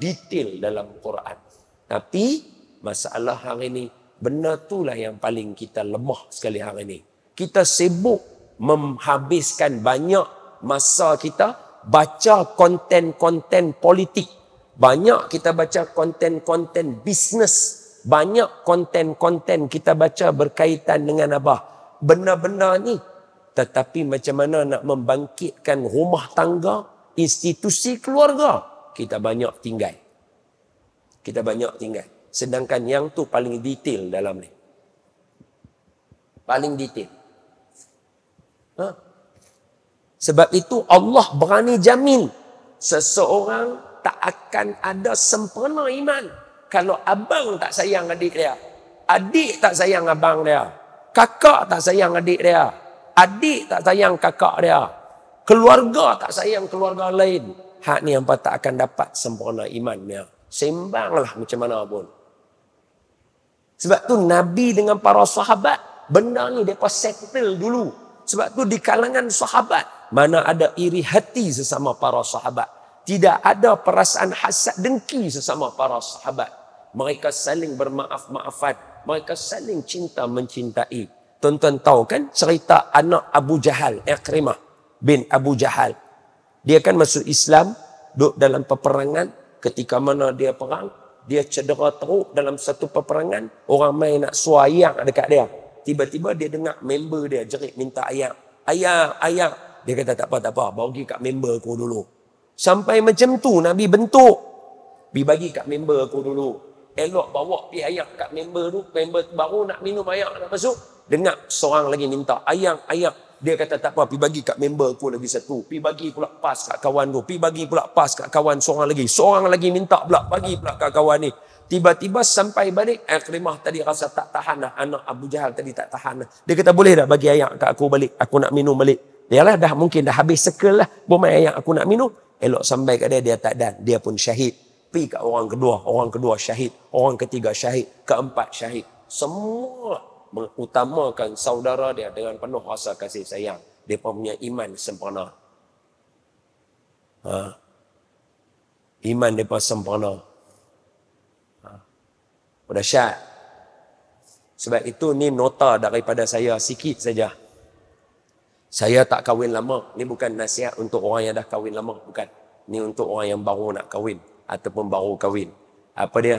detail dalam Quran tapi masalah hari ini benar itulah yang paling kita lemah sekali hari ini kita sibuk menghabiskan banyak masa kita baca konten-konten politik banyak kita baca konten-konten bisnes banyak konten-konten kita baca berkaitan dengan apa, Benar-benar ni. Tetapi macam mana nak membangkitkan rumah tangga, institusi keluarga. Kita banyak tinggal. Kita banyak tinggal. Sedangkan yang tu paling detail dalam ni. Paling detail. Ha? Sebab itu Allah berani jamin seseorang tak akan ada sempurna iman kalau abang tak sayang adik dia, adik tak sayang abang dia, kakak tak sayang adik dia, adik tak sayang kakak dia, keluarga tak sayang keluarga lain, hak ni apa tak akan dapat sempurna iman dia. Sembanglah macam mana pun. Sebab tu Nabi dengan para sahabat, benda ni mereka settle dulu. Sebab tu di kalangan sahabat, mana ada iri hati sesama para sahabat tidak ada perasaan hasad dengki sesama para sahabat. Mereka saling bermaaf-maafan. Mereka saling cinta mencintai. Tonton tahu kan cerita anak Abu Jahal, Ikrimah bin Abu Jahal. Dia kan masuk Islam, duduk dalam peperangan. Ketika mana dia perang, dia cedera teruk dalam satu peperangan. Orang main nak suar ayak dekat dia. Tiba-tiba dia dengar member dia jerit minta ayak. Ayak, ayak. Dia kata tak apa, tak apa. Bagi kat member aku dulu. Sampai macam tu Nabi bentuk. Pergi bagi kat member aku dulu. Elok bawa pi ayam kat member tu. Member baru nak minum ayam. Lepas masuk. dengar seorang lagi minta. Ayam, ayam. Dia kata tak apa, pi bagi kat member aku lagi satu. Pi bagi pula pas kat kawan tu. Pi bagi pula pas kat kawan seorang lagi. Seorang lagi minta pula, bagi pula kat kawan ni. Tiba-tiba sampai balik, Akrimah tadi rasa tak tahan lah. Anak Abu Jahal tadi tak tahan lah. Dia kata, boleh dah bagi ayam kat aku balik? Aku nak minum balik. Yalah, dah mungkin dah habis circle lah. Bumai ayam aku nak minum. Elok sampai kat dia, dia tak dan. Dia pun syahid. Pergi kat orang kedua. Orang kedua syahid. Orang ketiga syahid. Keempat syahid. Semua mengutamakan saudara dia dengan penuh rasa kasih sayang. Dia pun punya iman sempurna. Ha. Iman dia pun sempurna. Ha. Pada syat. Sebab itu ni nota daripada saya sikit saja. Sikit saja saya tak kahwin lama. Ini bukan nasihat untuk orang yang dah kahwin lama. Bukan. Ini untuk orang yang baru nak kahwin. Ataupun baru kahwin. Apa dia?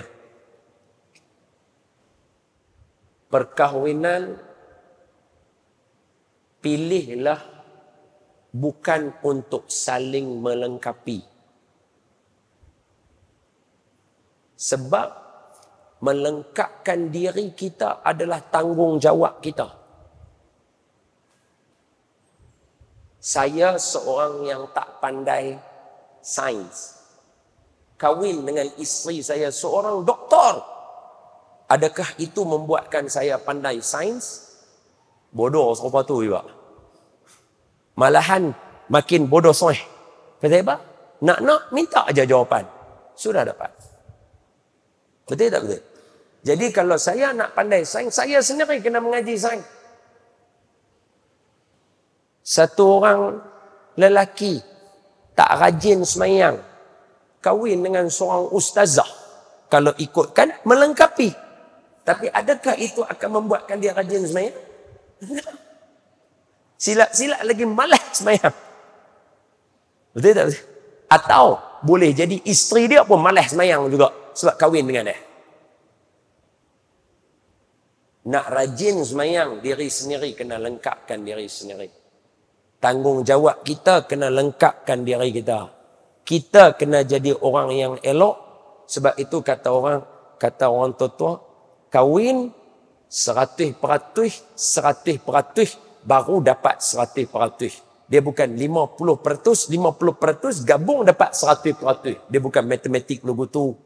Perkahwinan pilihlah bukan untuk saling melengkapi. Sebab melengkapkan diri kita adalah tanggungjawab kita. Saya seorang yang tak pandai sains. Kawin dengan isteri saya seorang doktor. Adakah itu membuatkan saya pandai sains? Bodoh serupa tu juga. Malahan makin bodoh soih. Betul tak? Nak-nak minta aja jawapan. Sudah dapat. Betul tak betul? Jadi kalau saya nak pandai sains, saya sendiri kena mengaji sains satu orang lelaki tak rajin semayang kawin dengan seorang ustazah kalau ikutkan melengkapi tapi adakah itu akan membuatkan dia rajin semayang silap-silap lagi malas semayang betul tak atau boleh jadi isteri dia pun malas semayang juga sebab kahwin dengan dia nak rajin semayang diri sendiri kena lengkapkan diri sendiri tanggungjawab kita kena lengkapkan diri kita. Kita kena jadi orang yang elok. Sebab itu kata orang, kata orang tua-tua, kahwin seratus peratus, seratus peratus, baru dapat seratus peratus. Dia bukan lima puluh peratus, lima puluh peratus, gabung dapat seratus peratus. Dia bukan matematik lugu tu.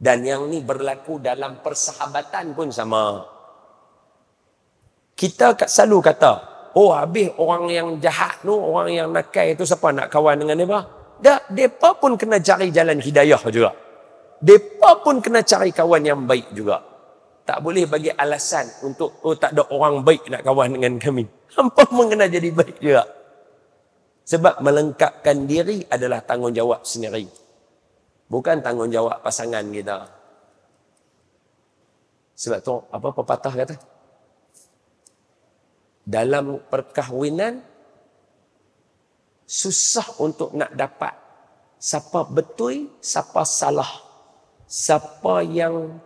Dan yang ni berlaku dalam persahabatan pun sama. Kita selalu kata, Oh habis orang yang jahat tu, orang yang nakal itu siapa nak kawan dengan dia? Tak, mereka pun kena cari jalan hidayah juga. Mereka pun kena cari kawan yang baik juga. Tak boleh bagi alasan untuk oh, tak ada orang baik nak kawan dengan kami. Hampa pun kena jadi baik juga. Sebab melengkapkan diri adalah tanggungjawab sendiri. Bukan tanggungjawab pasangan kita. Sebab tu apa pepatah kata? dalam perkahwinan susah untuk nak dapat siapa betul siapa salah siapa yang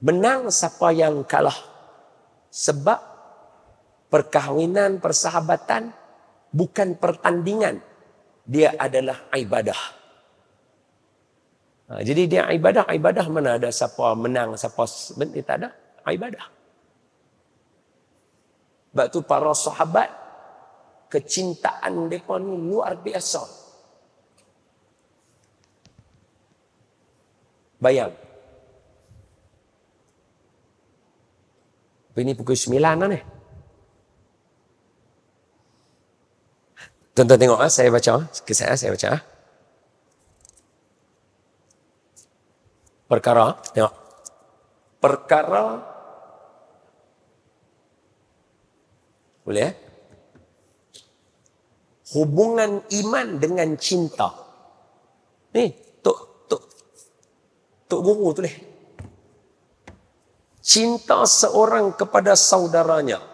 menang siapa yang kalah sebab perkahwinan persahabatan bukan pertandingan dia adalah ibadah ha, jadi dia ibadah ibadah mana ada siapa menang siapa eh, tak ada ibadah sebab tu para sahabat kecintaan mereka ni luar biasa. Bayang. Ini pukul sembilan lah ni. tuan tengok lah, saya baca. Kisah ah, saya baca. Ah. Perkara, tengok. Perkara Boleh eh? Hubungan iman dengan cinta. Ni, tok tok tok guru tu leh. Cinta seorang kepada saudaranya.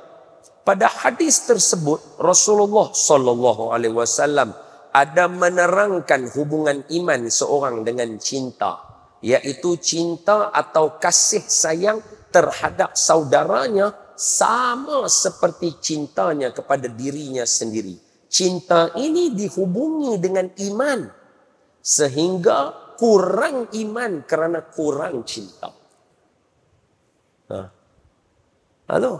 Pada hadis tersebut Rasulullah sallallahu alaihi wasallam ada menerangkan hubungan iman seorang dengan cinta yaitu cinta atau kasih sayang terhadap saudaranya sama seperti cintanya kepada dirinya sendiri. Cinta ini dihubungi dengan iman sehingga kurang iman kerana kurang cinta. Ha. Halo.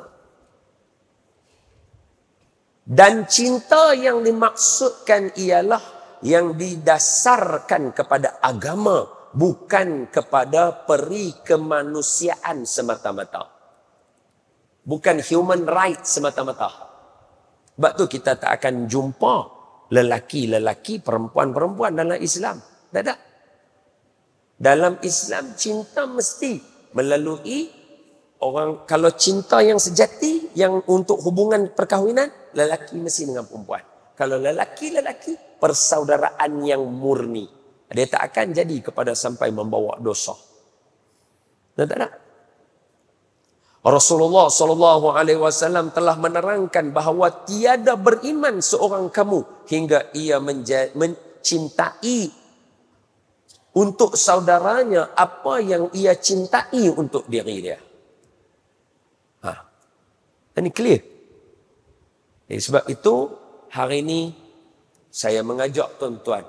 Dan cinta yang dimaksudkan ialah yang didasarkan kepada agama bukan kepada peri kemanusiaan semata-mata bukan human right semata-mata. Sebab tu kita tak akan jumpa lelaki-lelaki, perempuan-perempuan dalam Islam. Tak ada. Dalam Islam cinta mesti melalui orang kalau cinta yang sejati yang untuk hubungan perkahwinan lelaki mesti dengan perempuan. Kalau lelaki lelaki persaudaraan yang murni. Dia tak akan jadi kepada sampai membawa dosa. Tak ada. Tak? Rasulullah sallallahu alaihi wasallam telah menerangkan bahawa tiada beriman seorang kamu hingga ia mencintai untuk saudaranya apa yang ia cintai untuk diri dia. Ha. Ini clear. Jadi sebab itu hari ini saya mengajak tuan-tuan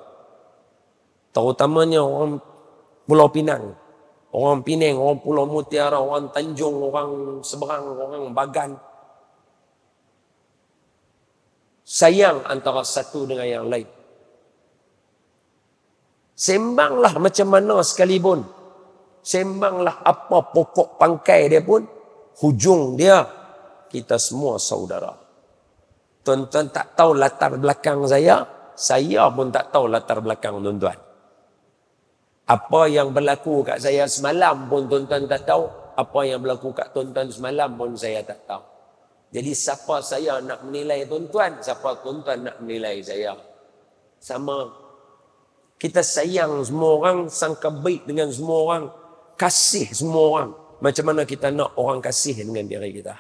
terutamanya orang Pulau Pinang orang Pinang, orang Pulau Mutiara, orang Tanjung, orang seberang, orang Bagan. Sayang antara satu dengan yang lain. Sembanglah macam mana sekalipun. Sembanglah apa pokok pangkai dia pun. Hujung dia, kita semua saudara. Tuan-tuan tak tahu latar belakang saya, saya pun tak tahu latar belakang tuan-tuan apa yang berlaku kat saya semalam pun tuan-tuan tak tahu apa yang berlaku kat tuan-tuan semalam pun saya tak tahu jadi siapa saya nak menilai tuan-tuan siapa tuan-tuan nak menilai saya sama kita sayang semua orang sangka baik dengan semua orang kasih semua orang macam mana kita nak orang kasih dengan diri kita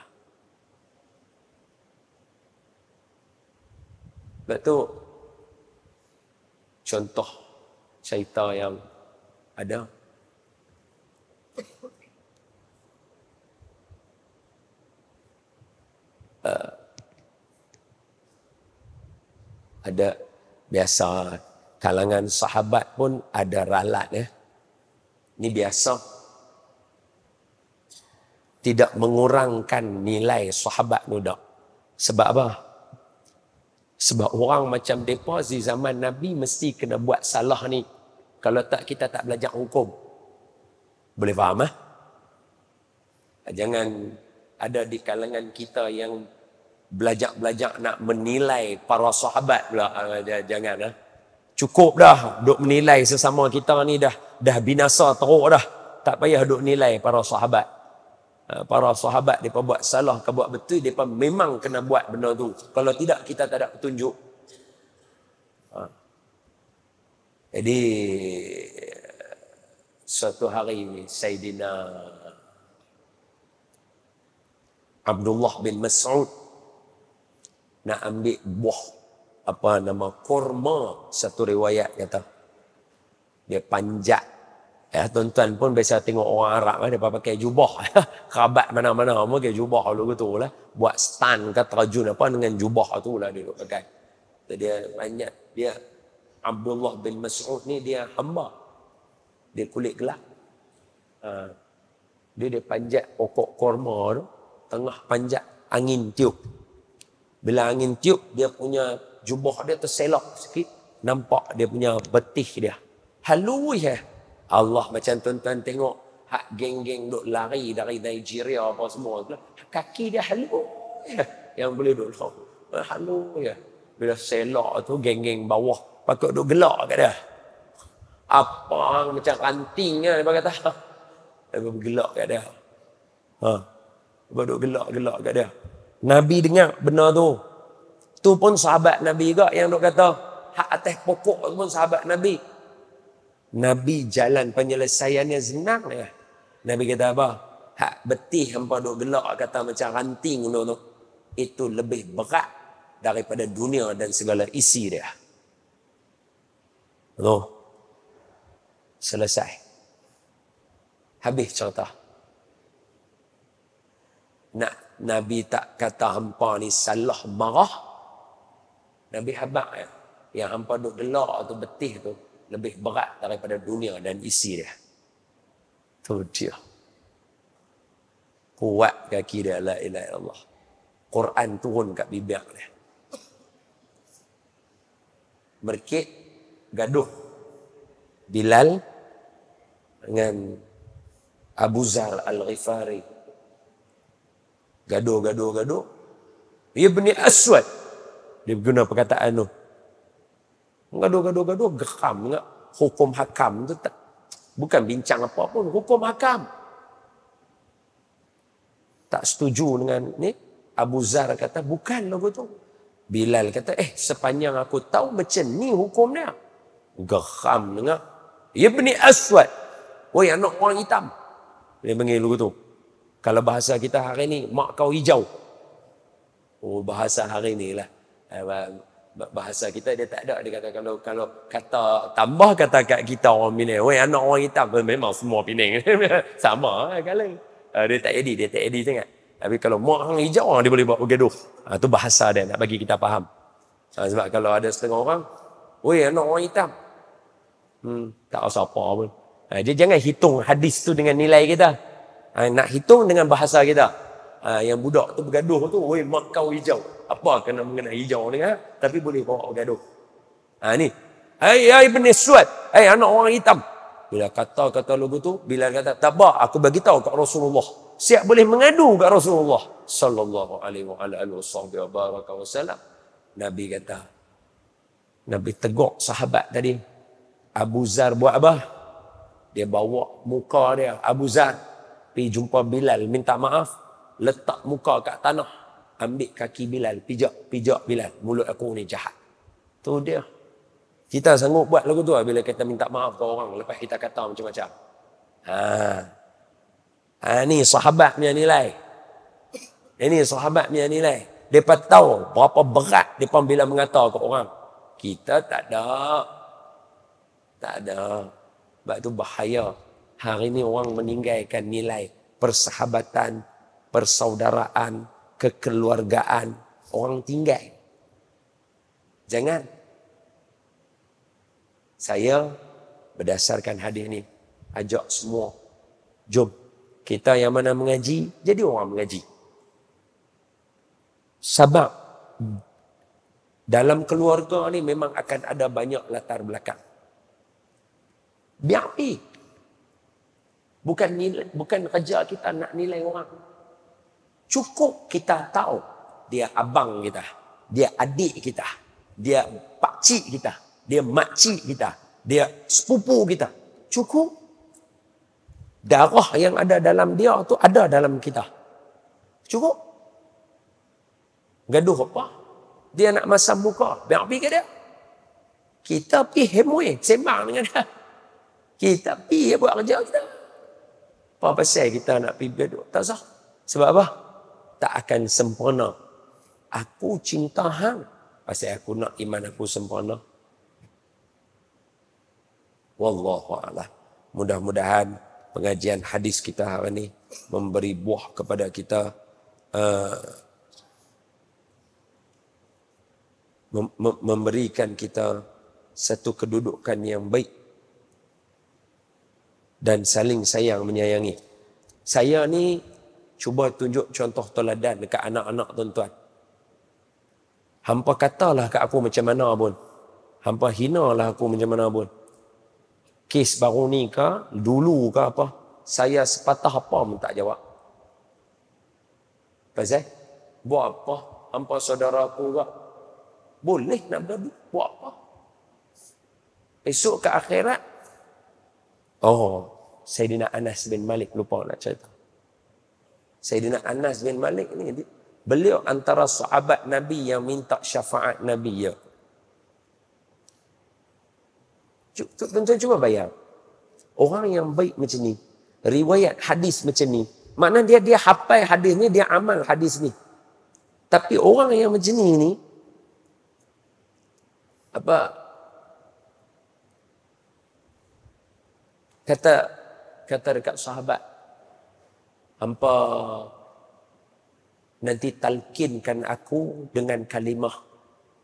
sebab tu contoh cerita yang ada uh, ada biasa kalangan sahabat pun ada ralat ya. Eh. Ini biasa. Tidak mengurangkan nilai sahabat muda. Sebab apa? Sebab orang macam depa di zaman Nabi mesti kena buat salah ni. Kalau tak kita tak belajar hukum. Boleh faham eh? Jangan ada di kalangan kita yang belajar-belajar nak menilai para sahabat pula. Ah, jangan eh? Cukup dah duk menilai sesama kita ni dah dah binasa teruk dah. Tak payah duk nilai para sahabat. Ah, para sahabat mereka buat salah ke buat betul, mereka memang kena buat benda tu. Kalau tidak, kita tak ada petunjuk. Ah. Jadi suatu hari Saidina Abdullah bin Mas'ud nak ambil buah apa nama kurma satu riwayat kata dia panjat ya tuan-tuan pun biasa tengok orang Arab kan dia pakai jubah kerabat mana-mana semua pakai jubah lalu gitu lah buat stun ke terjun apa dengan jubah tu lah dia duduk pakai dia banyak dia Abdullah bin Mas'ud ni dia hamba. Dia kulit gelap. Ha. Dia dia panjat pokok korma tu. Tengah panjat angin tiup. Bila angin tiup, dia punya jubah dia terselok sikit. Nampak dia punya betih dia. Halui ya. Eh. Allah macam tuan-tuan tengok. Hak geng-geng duk lari dari Nigeria apa semua. Lah. Kaki dia halu. Ya. Yang boleh duduk. Ha, halu ya bila selok tu geng-geng bawah patut duk gelak kat dia apa macam ranting kan dia kata dia bergelak kat dia ha dia duk gelak-gelak kat dia nabi dengar benda tu tu pun sahabat nabi juga yang duk kata hak atas pokok tu pun sahabat nabi nabi jalan penyelesaiannya senang ya nabi kata apa hak betih hampa duk gelak kata macam ranting tu tu itu lebih berat daripada dunia dan segala isi dia. Tu. Selesai. Habis cerita. Nak Nabi tak kata hampa ni salah marah. Nabi habaq ya. Yang hampa duk delak tu betih tu lebih berat daripada dunia dan isi dia. Tu dia. Kuat kaki dia la ilaha illallah. Quran turun kat bibir dia merkit gaduh Bilal dengan Abu Zar Al-Ghifari gaduh gaduh gaduh Ia Ibni aswat dia guna perkataan tu gaduh gaduh gaduh geram hukum hakam tu tak bukan bincang apa pun hukum hakam tak setuju dengan ni Abu Zar kata bukan logo tu Bilal kata, eh sepanjang aku tahu macam ni hukum dia. Geram dengar. Ya bni aswad. Woi oh, anak orang hitam. Dia panggil lugu tu. Kalau bahasa kita hari ni, mak kau hijau. Oh, bahasa hari ni lah. Eh, bahasa kita dia tak ada. Dia kata kalau kalau kata tambah kata kat kita orang Oh, yang nak orang hitam. Memang semua Pinang. Sama lah kalau. Eh, dia tak edit, dia tak edit sangat. Tapi kalau mak hang hijau dia boleh buat bergaduh. Ha, tu bahasa dia nak bagi kita faham. Ha, sebab kalau ada setengah orang, "Oi, anak orang hitam." Hmm, tak usah apa pun. Ha, dia jangan hitung hadis tu dengan nilai kita. Ha, nak hitung dengan bahasa kita. Ha, yang budak tu bergaduh tu, "Oi, mak kau hijau." Apa kena mengenai hijau ni dengan ha? tapi boleh bawa bergaduh. Ha, ni. Hai, hai bin Suad. Hai, anak orang hitam. Bila kata-kata logo tu, bila kata, "Tabak, aku bagi tahu kat Rasulullah." siap boleh mengadu kat Rasulullah sallallahu alaihi wasallam. Nabi kata Nabi tegur sahabat tadi Abu Zar buat apa? Dia bawa muka dia Abu Zar pi jumpa Bilal minta maaf, letak muka kat tanah, ambil kaki Bilal, pijak-pijak Bilal, mulut aku ni jahat. Tu dia. Kita sanggup buat lagu tu lah bila kita minta maaf ke orang lepas kita kata macam-macam. Ha. Ha, ni sahabat punya nilai. Ini eh, sahabat punya nilai. Mereka tahu berapa berat mereka bila mengatakan ke orang. Kita tak ada. Tak ada. Sebab itu bahaya. Hari ini orang meninggalkan nilai persahabatan, persaudaraan, kekeluargaan. Orang tinggal. Jangan. Saya berdasarkan hadis ini ajak semua. Jom kita yang mana mengaji, jadi orang mengaji. Sebab hmm, dalam keluarga ni memang akan ada banyak latar belakang. Biar pi. Bukan nilai, bukan kerja kita nak nilai orang. Cukup kita tahu dia abang kita, dia adik kita, dia pakcik kita, dia makcik kita, dia sepupu kita. Cukup darah yang ada dalam dia tu ada dalam kita. Cukup. Gaduh apa? Dia nak masam muka. Biar pergi ke dia. Kita pergi hemoi. Sembang dengan dia. Kita pergi ya, buat kerja kita. Apa pasal kita nak pergi gaduh? Tak sah. Sebab apa? Tak akan sempurna. Aku cinta hang. Pasal aku nak iman aku sempurna. Wallahu a'lam. Mudah-mudahan pengajian hadis kita hari ini memberi buah kepada kita uh, memberikan kita satu kedudukan yang baik dan saling sayang menyayangi saya ni cuba tunjuk contoh teladan dekat anak-anak tuan-tuan hampa katalah kat aku macam mana pun hampa hinalah aku macam mana pun kes baru ni ke, dulu ke apa, saya sepatah apa pun tak jawab. Pasal, buat apa? Hampa saudara aku ke? Boleh nak bergaduh, buat apa? Esok ke akhirat, oh, Sayyidina Anas bin Malik, lupa nak cerita. Sayyidina Anas bin Malik ni, beliau antara sahabat Nabi yang minta syafaat Nabi. Ya. Tuan-tuan cuba bayar Orang yang baik macam ni. Riwayat hadis macam ni. mana dia dia hafal hadis ni, dia amal hadis ni. Tapi orang yang macam ni ni, apa, kata, kata dekat sahabat, hampa, nanti talkinkan aku dengan kalimah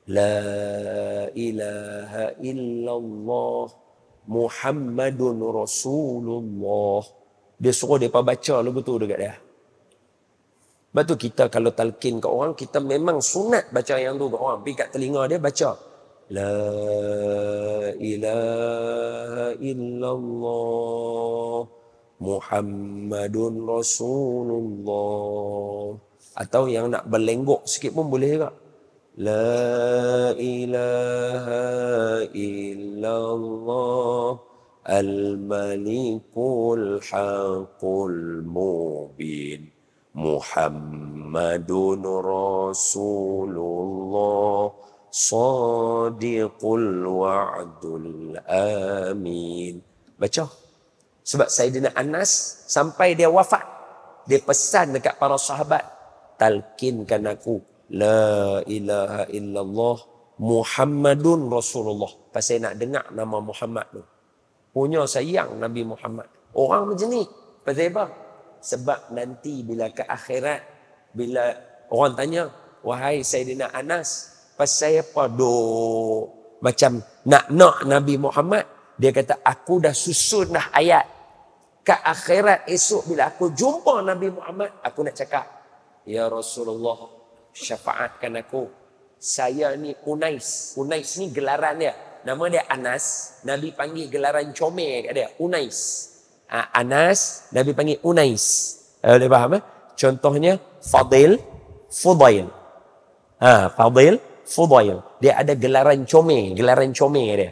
لا إله إلا الله Muhammadun Rasulullah Dia suruh mereka baca lagu tu dekat dia Lepas tu kita kalau talqin ke orang Kita memang sunat baca yang tu ke orang Pergi kat telinga dia baca La ilaha illallah Muhammadun Rasulullah Atau yang nak berlenggok sikit pun boleh kak. لا إله إلا الله الملك الحق المبين محمد رسول الله صادق الوعد الأمين Baca. Sebab Sayyidina Anas sampai dia wafat. Dia pesan dekat para sahabat. Talkinkan aku La ilaha illallah Muhammadun Rasulullah. Pasal nak dengar nama Muhammad tu. Punya sayang Nabi Muhammad. Orang macam ni. Pasal apa? Sebab nanti bila ke akhirat, bila orang tanya, Wahai Sayyidina Anas, pasal apa duk? Macam nak-nak Nabi Muhammad, dia kata, aku dah susun dah ayat. Ke akhirat esok bila aku jumpa Nabi Muhammad, aku nak cakap, Ya Rasulullah, syafaatkan aku. Saya ni Unais. Unais ni gelaran dia. Nama dia Anas. Nabi panggil gelaran comel kat dia. Unais. Ha, Anas, Nabi panggil Unais. Eh, boleh faham? Eh? Contohnya, Fadil, Fudail. Ha, Fadil, Fudail. Dia ada gelaran comel. Gelaran comel dia.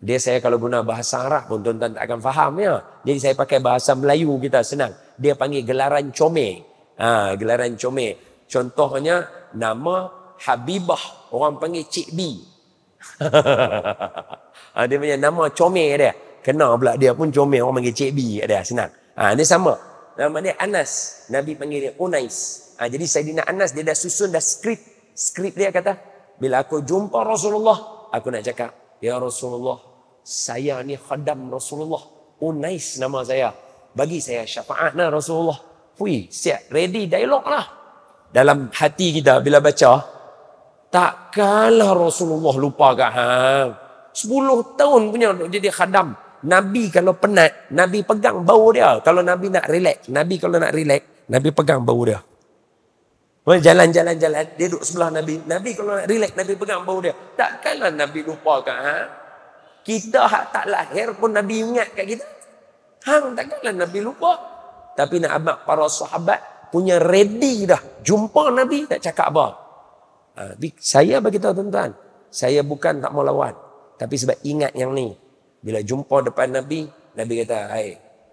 Dia saya kalau guna bahasa Arab pun tuan-tuan tak akan faham. Ya? Jadi saya pakai bahasa Melayu kita senang. Dia panggil gelaran comel. Ha, gelaran comel. Contohnya nama Habibah. Orang panggil Cik B. ha, dia punya nama comel dia. Kena pula dia pun comel orang panggil Cik B dia senang. Ha, dia sama. Nama dia Anas. Nabi panggil dia Unais. Ha, jadi Saidina Anas dia dah susun dah skrip. Skrip dia kata, bila aku jumpa Rasulullah, aku nak cakap, Ya Rasulullah, saya ni khadam Rasulullah. Unais nama saya. Bagi saya syafaat lah Rasulullah. Pui siap. Ready dialog lah dalam hati kita bila baca tak kalah Rasulullah lupa ke ha 10 tahun punya untuk jadi khadam nabi kalau penat nabi pegang bau dia kalau nabi nak relax nabi kalau nak relax nabi pegang bau dia jalan-jalan jalan dia duduk sebelah nabi nabi kalau nak relax nabi pegang bau dia tak kalah nabi lupa ke ha kita hak tak lahir pun nabi ingat kat kita hang tak kalah nabi lupa tapi nak abang para sahabat punya ready dah jumpa Nabi tak cakap apa ha, saya bagi tahu tuan-tuan saya bukan tak mau lawan tapi sebab ingat yang ni bila jumpa depan Nabi Nabi kata hai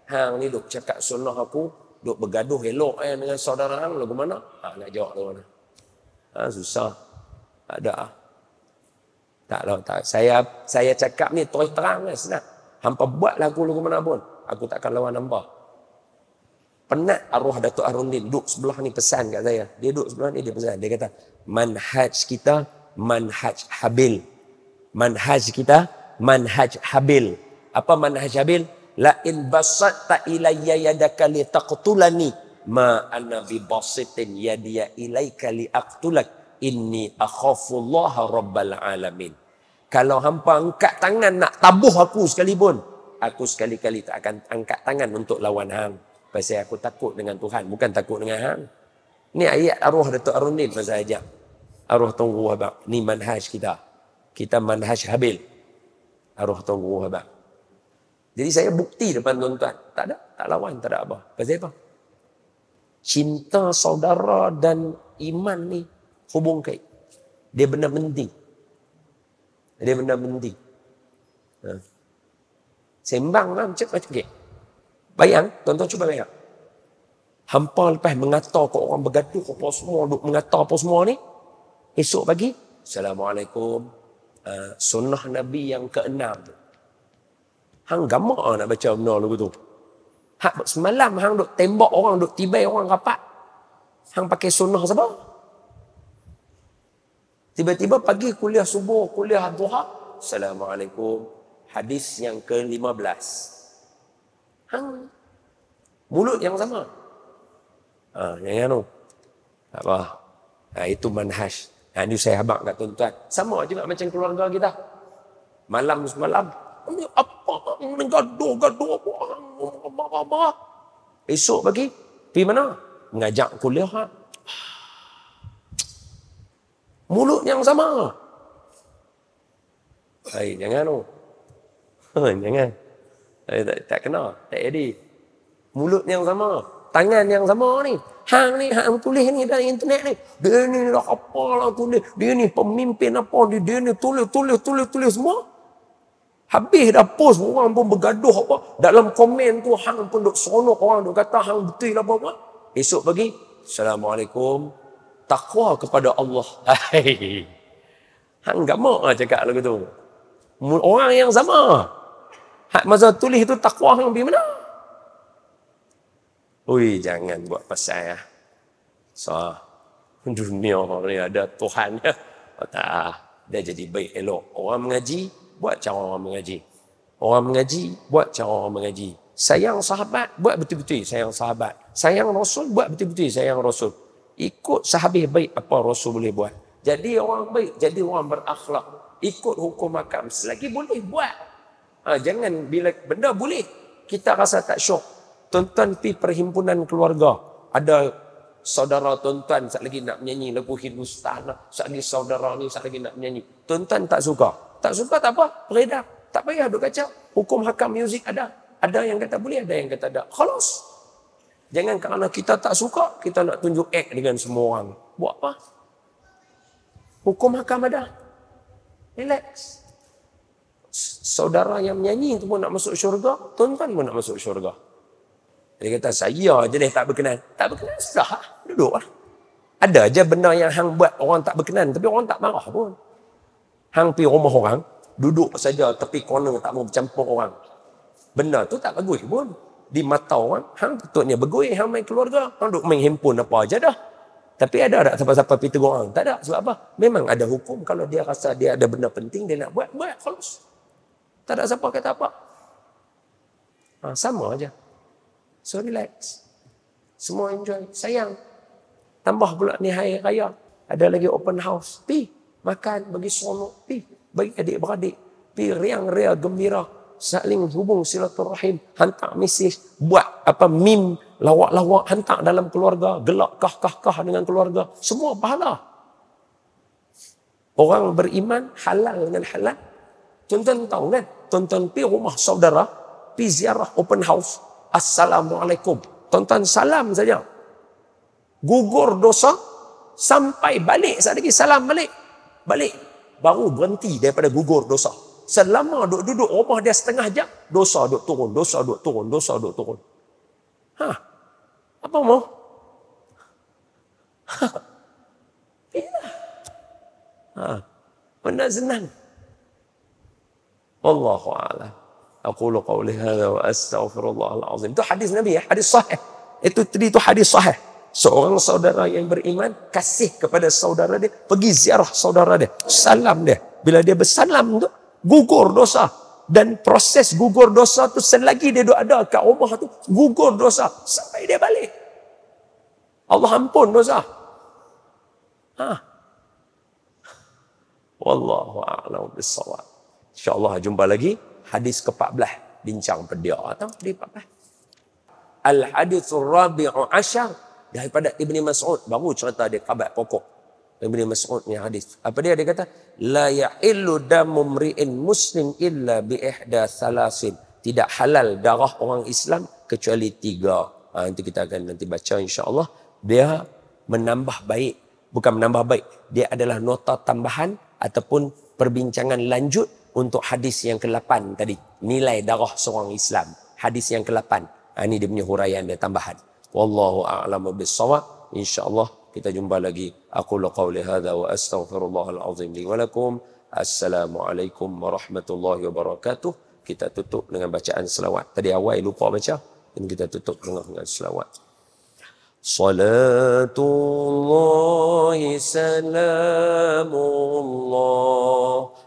hang ni duk cakap sunnah aku duk bergaduh elok eh, dengan saudara hang lagu mana ha, nak jawab lagu mana ha, susah tak ada tak lah tak. saya saya cakap ni terus terang lah senang hampa buat lagu lagu mana pun aku takkan lawan nampak Penat arwah Datuk Arundin duduk sebelah ni pesan kat saya. Dia duduk sebelah ni dia pesan. Dia kata, manhaj kita manhaj habil. Manhaj kita manhaj habil. Apa manhaj habil? La in basatta ilayya yadaka li taqtulani ma ana bi basitin yadiya ilayka li aqtulak inni akhafu Allah rabbal alamin. Kalau hampa angkat tangan nak tabuh aku sekalipun, aku sekali-kali tak akan angkat tangan untuk lawan hang. Pasal aku takut dengan Tuhan. Bukan takut dengan hang. Ni ayat arwah Datuk arunil masa ajak. Arwah Tunggu Wahabak. Ni manhaj kita. Kita manhaj habil. Arwah Tunggu Wahabak. Jadi saya bukti depan tuan-tuan. Tak ada. Tak lawan. Tak ada apa. Pasal apa? Cinta saudara dan iman ni hubung kait. Dia benar penting. Dia benar penting. Ha. Sembang lah macam-macam. Okay. Bayang, tuan-tuan cuba bayang. Hampa lepas mengata kau orang bergaduh apa semua, duk mengata apa semua ni. Esok pagi, Assalamualaikum. Uh, sunnah Nabi yang keenam tu. Hang gamak ah nak baca benda lagu tu. Hak semalam hang duk tembak orang, duk tibai orang rapat. Hang pakai sunnah siapa? Tiba-tiba pagi kuliah subuh, kuliah duha. Assalamualaikum. Hadis yang ke-15. Hadis Hang. Mulut yang sama. Ha, yang yang tu. Tak apa. Ha, itu manhaj. Ha, ini saya habak kat tuan-tuan. Sama juga macam keluarga kita. Malam semalam. Apa? Gaduh, gaduh. Apa-apa. Esok pagi. Pergi mana? Mengajak kuliah. Ha? Mulut yang sama. Baik, jangan tu. Oh. jangan. Eh, tak, tak kena. Tak jadi. Mulut yang sama. Tangan yang sama ni. Hang ni, hang tulis ni dalam internet ni. Dia ni lah apa lah tulis. Dia ni pemimpin apa. Dia, dia ni tulis, tulis, tulis, tulis semua. Habis dah post orang pun bergaduh apa. Dalam komen tu hang pun duk seronok orang. Duk kata hang betul lah apa-apa. Esok pagi. Assalamualaikum. Takwa kepada Allah. Hang gamak lah cakap lagu tu. Orang yang sama. Orang yang sama. Hak mazhab tulis itu takwa hang bi mana? Ui, jangan buat pasal ya. Ah. So, dunia ni ada Tuhan ya. Oh, tak, ah. dia jadi baik elok. Orang mengaji, buat cara orang mengaji. Orang mengaji, buat cara orang mengaji. Sayang sahabat, buat betul-betul sayang sahabat. Sayang Rasul, buat betul-betul sayang Rasul. Ikut sahabat baik apa Rasul boleh buat. Jadi orang baik, jadi orang berakhlak. Ikut hukum makam. Selagi boleh, buat. Ha, jangan bila benda boleh, kita rasa tak syok. Tuan-tuan pergi perhimpunan keluarga. Ada saudara tuan-tuan sekali lagi nak menyanyi lagu Hindustan. Lah. Sekali lagi saudara ni sekali lagi nak menyanyi. Tuan-tuan tak suka. Tak suka tak apa. Beredar. Tak payah duk kacau. Hukum hakam muzik ada. Ada yang kata boleh, ada yang kata tak. Halus. Jangan kerana kita tak suka, kita nak tunjuk ek dengan semua orang. Buat apa? Hukum hakam ada. Relax. Relax saudara yang menyanyi tu pun nak masuk syurga, tuan-tuan pun nak masuk syurga. Dia kata, saya je dah tak berkenan. Tak berkenan, sudah, ah. Duduk lah. Ada je benda yang hang buat orang tak berkenan. Tapi orang tak marah pun. Hang pergi rumah orang, duduk saja tepi corner tak mau bercampur orang. Benda tu tak bagus pun. Di mata orang, hang patutnya bergoy, hang main keluarga. Hang duduk main handphone apa aja dah. Tapi ada tak siapa-siapa pergi tegur orang? Tak ada. Sebab apa? Memang ada hukum. Kalau dia rasa dia ada benda penting, dia nak buat, buat. Kalau tak ada siapa kata apa. Ha, sama aja. So relax. Semua enjoy. Sayang. Tambah pula ni hari raya. Ada lagi open house. Pi. Makan. Bagi seronok. Pi. Bagi adik-beradik. Pi riang ria gembira. Saling hubung silaturahim. Hantar mesej. Buat apa mim. Lawak-lawak. Hantar dalam keluarga. Gelak kah-kah-kah dengan keluarga. Semua pahala. Orang beriman halal dengan halal. Contoh tahu kan? Tonton pi rumah saudara, pergi ziarah open house. Assalamualaikum. Tonton salam saja. Gugur dosa, sampai balik sekali lagi, salam balik. Balik. Baru berhenti daripada gugur dosa. Selama duduk, duduk rumah dia setengah jam, dosa duduk turun, dosa duduk turun, dosa duduk turun. Ha? Apa mau? Ha? Ya. Ha? Benda senang. Wallahu a'lam. Aku lakukan oleh hada wa astaghfirullah al-azim. Itu hadis Nabi ya, hadis sahih. Itu tadi itu hadis sahih. Seorang saudara yang beriman, kasih kepada saudara dia, pergi ziarah saudara dia, salam dia. Bila dia bersalam tu, gugur dosa. Dan proses gugur dosa tu selagi dia ada kat rumah tu, gugur dosa. Sampai dia balik. Allah ampun dosa. Ha. Wallahu a'lam bisawab. InsyaAllah jumpa lagi. Hadis ke-14. Bincang pada Atau di 14. Al-hadith hadis rabi'u asyar. Daripada Ibn Mas'ud. Baru cerita dia kabat pokok. Ibn Mas'ud ni hadis. Apa dia? Dia kata. La ya'illu damu mri'in muslim illa bi'ihda salasin. Tidak halal darah orang Islam kecuali tiga. Ha, nanti kita akan nanti baca insyaAllah. Dia menambah baik. Bukan menambah baik. Dia adalah nota tambahan ataupun perbincangan lanjut untuk hadis yang ke-8 tadi nilai darah seorang Islam hadis yang ke-8 ini ha, dia punya huraian dia tambahan wallahu a'lam bissawab insyaallah kita jumpa lagi aku la qauli hadza wa astaghfirullahal azim li wa assalamualaikum warahmatullahi wabarakatuh kita tutup dengan bacaan selawat tadi awal lupa baca dan kita tutup dengan selawat صلاة الله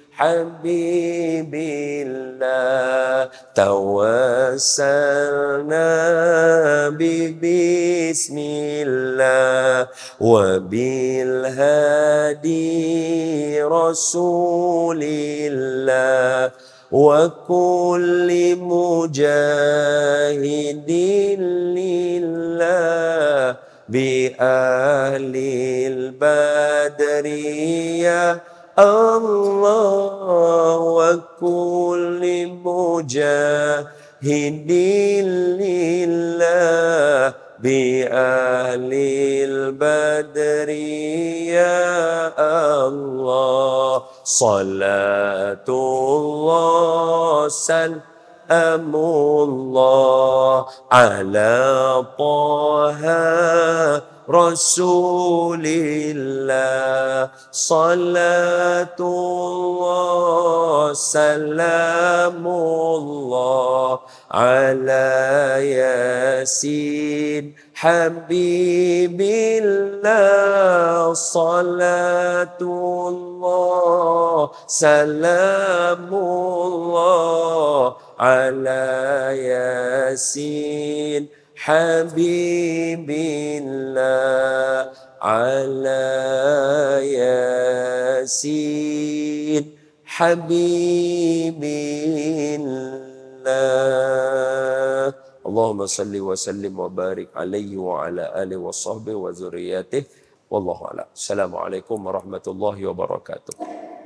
حبيب الله توسلنا ببسم الله وبالهادي رسول الله وكل مجاهد لله بأهل البدرية الله وكل مجاهد لله بأهل البدر يا الله صلاة الله سلام أم الله على طه رسول الله صلاة الله سلام الله على ياسين حبيب الله صلاة الله سلام الله على ياسين حبيب الله على ياسين حبيب الله اللهم صل وسلم وبارك عليه وعلى اله وصحبه وذريته والله اعلم السلام عليكم ورحمه الله وبركاته